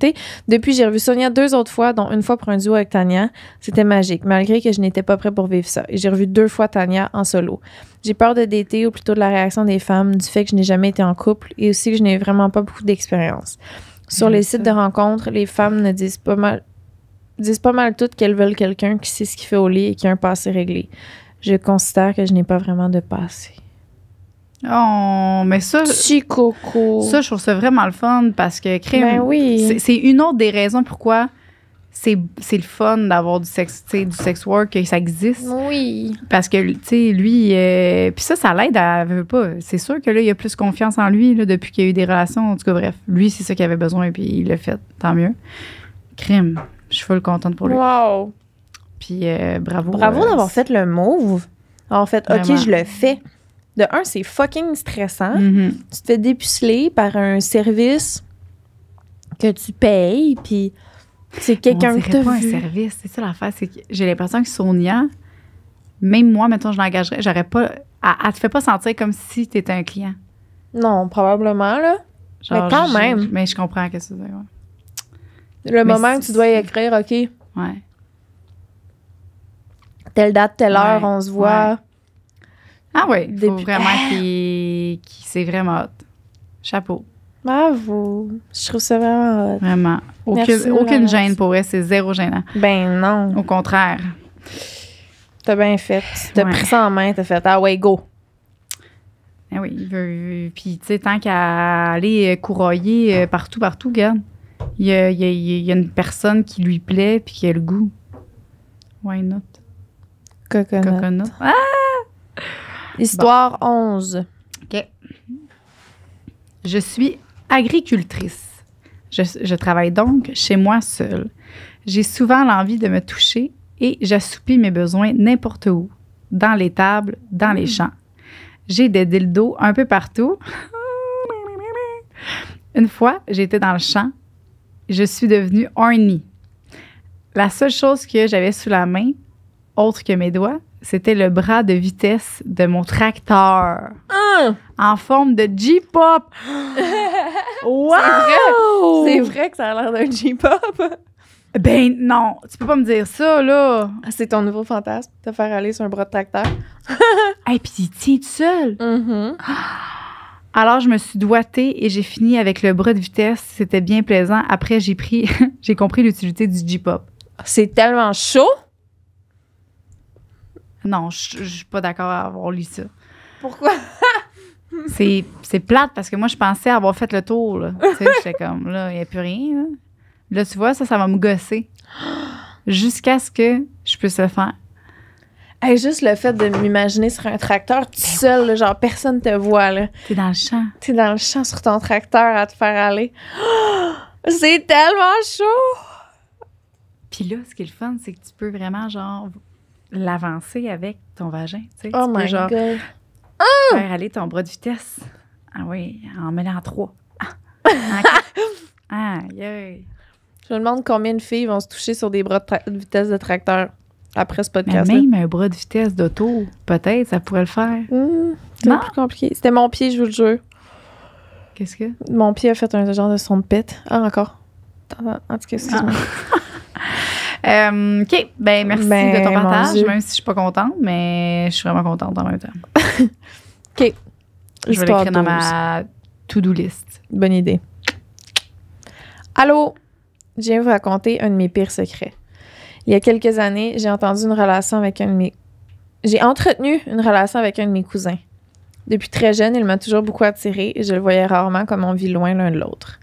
Depuis, j'ai revu Sonia deux autres fois, dont une fois pour un duo avec Tania. C'était magique, malgré que je n'étais pas prêt pour vivre ça. Et j'ai revu deux fois Tania en solo. J'ai peur de dater, ou plutôt de la réaction des femmes, du fait que je n'ai jamais été en couple et aussi que je n'ai vraiment pas beaucoup d'expérience. Sur les sites de rencontres, les femmes ne disent pas mal, disent pas mal toutes qu'elles veulent quelqu'un qui sait ce qu'il fait au lit et qui a un passé réglé. Je considère que je n'ai pas vraiment de passé. Oh, mais ça. Ça, je trouve ça vraiment le fun parce que Crème, ben C'est une autre des raisons pourquoi c'est le fun d'avoir du sex, du sex work, que ça existe. Oui. Parce que, tu sais, lui. Euh, puis ça, ça l'aide à. pas. C'est sûr que là, il a plus confiance en lui depuis qu'il y a eu des relations. En tout cas, bref. Lui, c'est ça qu'il avait besoin et puis il l'a fait. Tant mieux. Crime. Je suis full contente pour lui. Wow. Puis euh, bravo. Bravo euh, d'avoir fait le move. En fait, OK, je le fais de un, c'est fucking stressant. Mm-hmm. Tu te fais dépuceler par un service que tu payes, puis c'est quelqu'un qui t'a pas un service, c'est ça l'affaire. que j'ai l'impression que Sonia, même moi, mettons, je l'engagerais, j'aurais pas... Elle, te fait pas sentir comme si t'étais un client. Non, probablement, là. mais quand même. Mais je comprends que c'est Le moment où tu dois écrire, OK. Ouais. Telle date, telle heure, on se voit. Ah oui, faut vraiment ah! qui c'est vraiment hot. Chapeau. Bravo. Je trouve ça vraiment hot. Vraiment. Aucune, gêne pour elle, c'est zéro gênant. Ben non. Au contraire. T'as bien fait. T'as pris ça en main, t'as fait Ah ouais, go. Ah oui, il veut. Puis, tu sais, tant qu'à aller euh, courroyer euh, partout, partout, regarde, il y a, il une personne qui lui plaît puis qui a le goût. Why not? Coconut. Coconut. Ah! Histoire 11. OK. Je suis agricultrice. Je, travaille donc chez moi seule. J'ai souvent l'envie de me toucher et j'assoupis mes besoins n'importe où, dans les tables, dans les hmm. champs. J'ai des dildos un peu partout. Une fois, j'étais dans le champ, je suis devenue horny. La seule chose que j'avais sous la main, autre que mes doigts, c'était le bras de vitesse de mon tracteur. Hein? En forme de J-pop. wow! C'est vrai. que ça a l'air d'un J-pop. Ben non, tu peux pas me dire ça, là. Ah, c'est ton nouveau fantasme, te faire aller sur un bras de tracteur. Et puis il tient tout seul. Mm-hmm. Alors je me suis doigtée et j'ai fini avec le bras de vitesse. C'était bien plaisant. Après, j'ai pris, j'ai compris l'utilité du J-pop. C'est tellement chaud. Non, je suis pas d'accord à avoir lu ça. Pourquoi? c'est, c'est plate parce que moi, je pensais avoir fait le tour. Là. j'étais comme, là, il n'y a plus rien. Là. tu vois, ça, ça va me gosser. Jusqu'à ce que je puisse le faire. juste le fait de m'imaginer sur un tracteur tout seul, genre personne te voit. Là. T'es dans le champ. T'es dans le champ sur ton tracteur à te faire aller. c'est tellement chaud! Puis là, ce qui est le fun, c'est que tu peux vraiment, genre, l'avancer avec ton vagin. Tu oh tu genre, Faire ah! aller ton bras de vitesse. Ah oui, en mêlant trois. Ah, Je me demande combien de filles vont se toucher sur des bras de, vitesse de tracteur après ce podcast. Mais même un bras de vitesse d'auto, peut-être, ça pourrait le faire. Mmh, c'est plus compliqué. C'était mon pied, je vous le jure. Qu'est-ce que? Mon pied a fait un genre de son de pète. Ah, encore. En tout cas, excuse-moi. Ah. Euh, OK. Ben, merci de ton ben, partage, même si je suis pas contente, mais je suis vraiment contente en même temps. OK. Je vais l'écrire dans ma to-do list. Bonne idée. Allô? Je viens vous raconter un de mes pires secrets. Il y a quelques années, j'ai entendu une relation avec un de mes. J'ai entretenu une relation avec un de mes cousins. Depuis très jeune, il m'a toujours beaucoup attiré et je le voyais rarement comme on vit loin l'un de l'autre.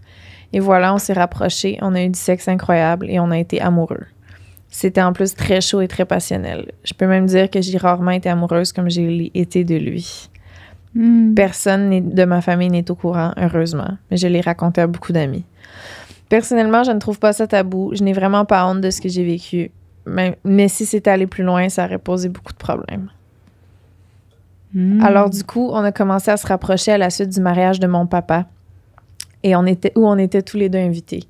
Et voilà, on s'est rapprochés, on a eu du sexe incroyable et on a été amoureux. C'était en plus très chaud et très passionnel. Je peux même dire que j'ai rarement été amoureuse comme j'ai été de lui. Hmm. Personne de ma famille n'est au courant, heureusement, mais je l'ai raconté à beaucoup d'amis. Personnellement, je ne trouve pas ça tabou. Je n'ai vraiment pas honte de ce que j'ai vécu. Mais, si c'était allé plus loin, ça aurait posé beaucoup de problèmes. Hmm. Alors du coup, on a commencé à se rapprocher à la suite du mariage de mon papa et on était, où on était tous les deux invités.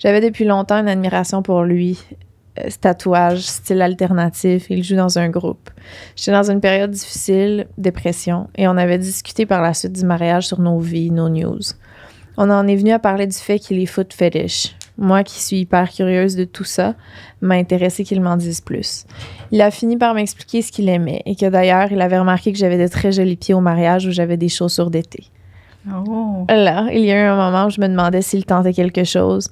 J'avais depuis longtemps une admiration pour lui euh, tatouage, style alternatif. Il joue dans un groupe. J'étais dans une période difficile, dépression, et on avait discuté par la suite du mariage sur nos vies, nos news. On en est venu à parler du fait qu'il est foot fetish. Moi qui suis hyper curieuse de tout ça, m'a intéressé qu'il m'en dise plus. Il a fini par m'expliquer ce qu'il aimait et que d'ailleurs, il avait remarqué que j'avais de très jolis pieds au mariage où j'avais des chaussures d'été. Oh. Là, il y a eu un moment où je me demandais s'il tentait quelque chose,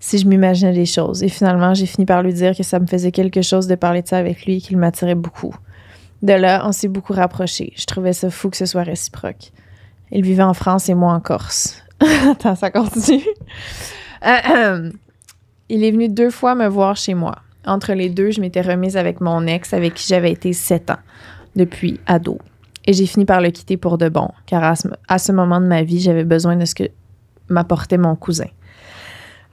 si je m'imaginais les choses. Et finalement, j'ai fini par lui dire que ça me faisait quelque chose de parler de ça avec lui et qu'il m'attirait beaucoup. De là, on s'est beaucoup rapprochés. Je trouvais ça fou que ce soit réciproque. Il vivait en France et moi en Corse. Attends, ça continue. Euh, euh, il est venu deux fois me voir chez moi. Entre les deux, je m'étais remise avec mon ex avec qui j'avais été sept ans, depuis ado. Et j'ai fini par le quitter pour de bon, car à ce moment de ma vie, j'avais besoin de ce que m'apportait mon cousin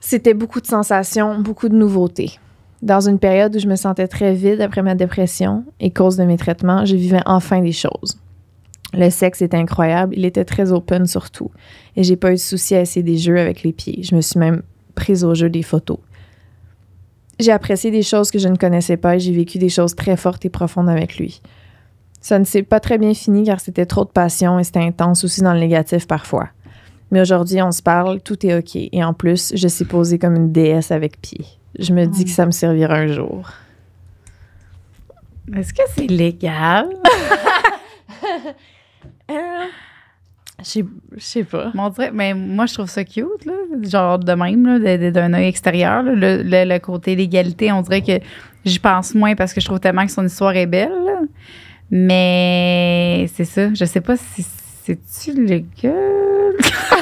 c'était beaucoup de sensations, beaucoup de nouveautés. Dans une période où je me sentais très vide après ma dépression et cause de mes traitements, je vivais enfin des choses. Le sexe était incroyable, il était très open surtout, et j'ai pas eu de souci à essayer des jeux avec les pieds. Je me suis même prise au jeu des photos. J'ai apprécié des choses que je ne connaissais pas et j'ai vécu des choses très fortes et profondes avec lui. Ça ne s'est pas très bien fini car c'était trop de passion et c'était intense aussi dans le négatif parfois. Mais aujourd'hui, on se parle, tout est OK. Et en plus, je suis posée comme une déesse avec pied. Je me dis que ça me servira un jour. Est-ce que c'est légal? Euh, je sais pas. mais moi, je trouve ça cute, Genre de même, d'un œil extérieur. le, côté légalité, on dirait que j'y pense moins parce que je trouve tellement que son histoire est belle. Mais c'est ça. Je sais pas si c'est-tu légal.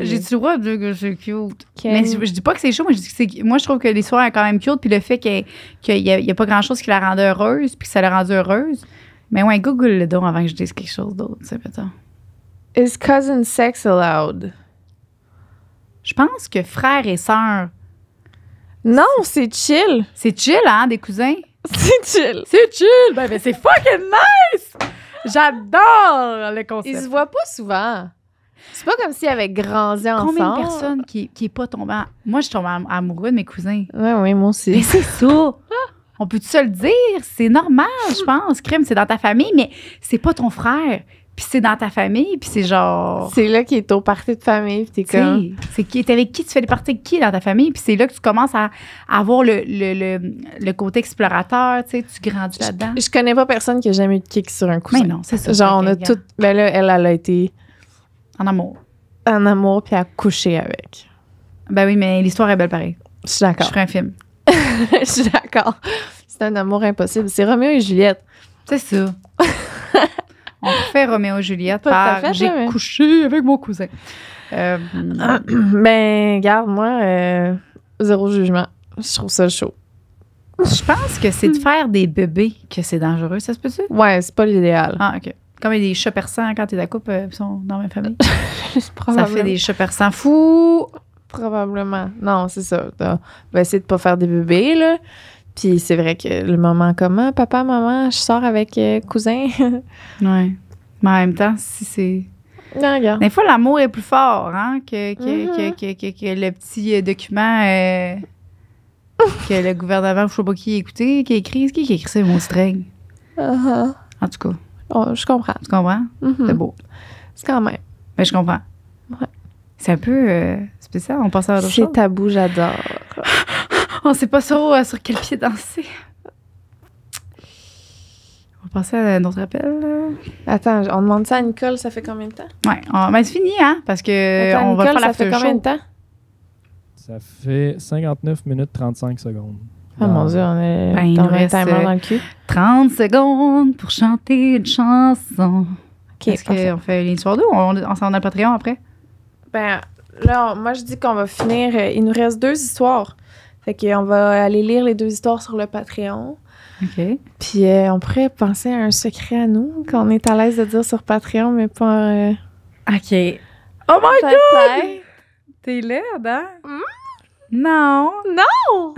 J'ai du droit de dire que c'est cute. Mais je, dis pas que c'est chaud, je Moi, je trouve que l'histoire est quand même cute. Puis le fait qu'il n'y a, pas grand chose qui la rende heureuse, puis que ça la rendue heureuse. Mais ouais, google le don avant que je dise quelque chose d'autre, c'est peut-être. Is cousin sex allowed? Je pense que frère et sœur. Non, c'est chill. C'est chill, hein, des cousins? C'est chill. C'est chill. Ben, ben c'est fucking nice! J'adore le concept. Ils se voient pas souvent. C'est pas comme s'ils avaient grandi ensemble. Combien de personnes qui, qui est pas tombée... Moi, je tombe amoureuse de mes cousins. Oui, oui, moi aussi. Mais c'est ça. On peut se le dire? C'est normal, je pense. Crime, c'est dans ta famille, mais c'est pas ton frère. Puis c'est dans ta famille, puis c'est genre. C'est là qu'il est au parti de famille, puis t'es comme. C'est qui avec qui tu fais des parties de qui dans ta famille, puis c'est là que tu commences à, avoir le, le, le, côté explorateur, tu sais, tu grandis là-dedans. Je, connais pas personne qui a jamais eu de kick sur un coussin. Mais non, c'est ça. Genre, on a tout. Ben là, elle, elle a été. En amour. En amour, puis à coucher avec. Ben oui, mais l'histoire est belle pareil. Je suis d'accord. Je ferai un film. Je suis d'accord. C'est un amour impossible. C'est Roméo et Juliette. C'est ça. on fait Roméo et Juliette par j'ai couché avec mon cousin. Euh, ah, ben, garde, moi, euh, zéro jugement. Je trouve ça chaud. Je pense que c'est de hmm. faire des bébés que c'est dangereux, ça se peut-tu? Ouais, c'est pas l'idéal. Ah, OK. Comme des chats persans quand t'es la coupe, euh, ils sont dans ma famille. ça fait des chats persans fous. Probablement. Non, c'est ça. On va essayer de pas faire des bébés, là. Puis c'est vrai que le moment commun, papa, maman, je sors avec euh, cousin. oui. Mais en même temps, si c'est. Non, regarde. Des fois, l'amour est plus fort hein, que, mm-hmm. le petit euh, document euh, que le gouvernement, je sais pas qui a écouté, qui a écrit. Qui, qui a écrit ça? mon string? Uh-huh. En tout cas. Oh, je comprends. Tu comprends? Mm-hmm. C'est beau. C'est quand même. Mais ben, je comprends. Ouais. C'est un peu spécial. On passe à autre chose. C'est tabou, j'adore. On sait pas sur, euh, sur quel pied danser. On va passer à notre appel. Attends, on demande ça à Nicole, ça fait combien de temps? Ouais, on, ben c'est fini, hein? Parce que on va faire la ça fait combien de temps? Ça fait 59 minutes 35 secondes. Ah oh mon dieu, on est ben, dans, le euh, dans le cul. 30 secondes pour chanter une chanson. Est-ce qu'on fait une histoire d'eau ou on, s'en va Patreon après? Ben, là, moi, je dis qu'on va finir. Euh, il nous reste deux histoires. Fait qu'on va aller lire les deux histoires sur le Patreon. OK. Puis euh, on pourrait penser à un secret à nous qu'on est à l'aise de dire sur Patreon, mais pas. Euh, OK. Oh my god! T'es laide, hein? Hmm? Non. Non!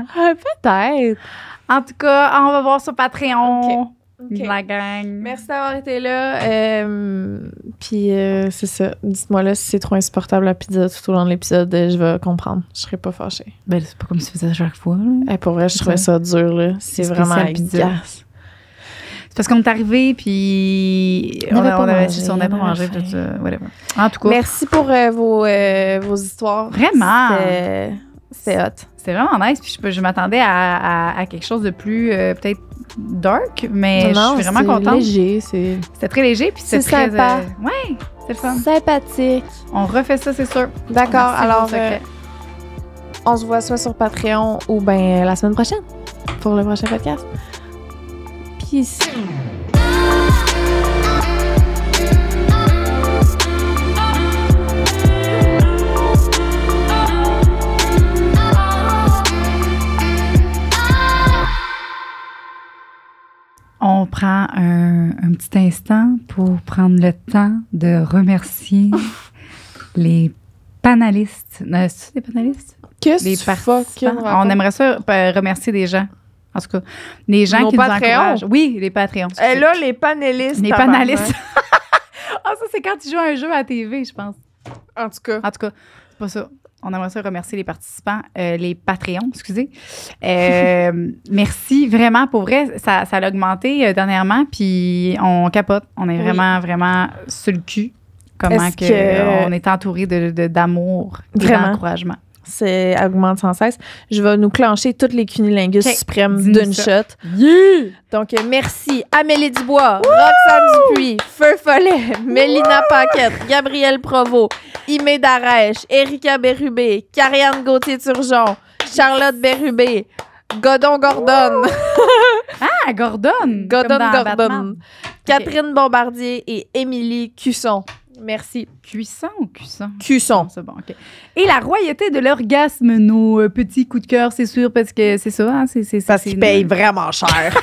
Euh, peut-être. En tout cas, on va voir sur Patreon. La gang. Merci d'avoir été là. Puis euh, c'est ça. Dites-moi là si c'est trop insupportable la pizza tout au long de l'épisode, euh, je vais comprendre. Je serai pas fâchée. Ben c'est pas comme si tu faisais chaque fois. Eh, pour vrai, je trouvais ça dur là. C'est vraiment pizza. C'est parce qu'on est arrivé puis on, avait, on pas mangé, on avait pas mangé En tout cas. Merci pour euh, vos, vos histoires. Vraiment. C'est hot. c'est vraiment nice. je, m'attendais à, quelque chose de plus euh, peut-être dark, mais je suis vraiment contente. léger. C'était très léger. Puis c'est Sympa. Euh, ouais, c'est Sympathique. On refait ça, c'est sûr. D'accord. Alors, euh, on se voit soit sur Patreon ou ben la semaine prochaine pour le prochain podcast. Peace. on prend un, petit instant pour prendre le temps de remercier les panélistes. Les euh, c'est des panélistes? Qu'est-ce les participants. On aimerait ça euh, remercier des gens. En tout cas, les gens qui Patreon. nous encouragent. Oui, les Patreons. Et eh, là, les panélistes. Les panélistes. Ah, ça, c'est quand tu joues à un jeu à la TV, je pense. En tout cas. En tout cas, c'est pas ça on aimerait ça remercier les participants, euh, les Patreons, excusez. Euh, merci vraiment pour vrai. Ça, ça a augmenté euh, dernièrement, puis on capote. On est vraiment, vraiment sur le cul. Comment que, on est entouré d'amour de, d'encouragement c'est augmente sans cesse. Je vais nous clencher toutes les cunilingus suprêmes d'une shot. Donc, merci Amélie Dubois, Roxane Dupuis, Feu Follet, Mélina Paquette, Gabrielle Provo, Imé Darèche, Erika Bérubé, Karianne Gauthier-Turgeon, Charlotte Bérubé, Godon Gordon. ah, Gordon! Godon Gordon. Catherine Bombardier et Émilie Cusson. Merci. Cuissant ou cuisson? Cuisson. C'est bon, Et la royauté de l'orgasme, nos euh, petits coups de cœur, c'est sûr, parce que c'est ça. Hein, c'est, c'est, parce qu'ils paye vraiment cher.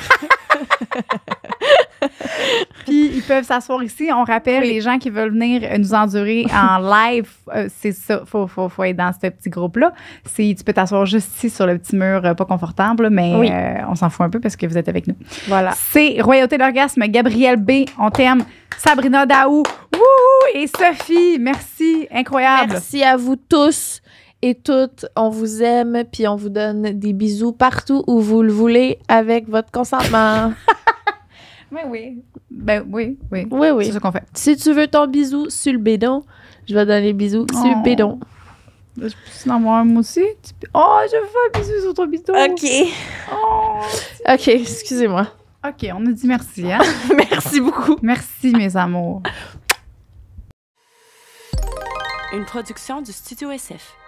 Puis ils peuvent s'asseoir ici. On rappelle les gens qui veulent venir euh, nous endurer en live. Euh, c'est ça, faut, faut, faut, être dans ce petit groupe-là. Tu peux t'asseoir juste ici sur le petit mur, euh, pas confortable, mais on s'en fout un peu parce que vous êtes avec nous. Voilà. C'est Royauté d'orgasme, Gabriel B. On t'aime. Sabrina Daou. Wouhou! Et Sophie, merci. Incroyable. Merci à vous tous et toutes. On vous aime, puis on vous donne des bisous partout où vous le voulez avec votre consentement. Mais oui. Ben oui, oui. Oui, oui. C'est ce qu'on fait. Si tu veux ton bisou sur le bédon, je vais donner bisou sur le oh. bédon. Ben, je peux en avoir un aussi? Oh, je veux un bisou sur ton bédon. OK. Oh. OK, excusez-moi. OK, on a dit merci. Hein? merci beaucoup. Merci, mes amours. Une production du Studio SF.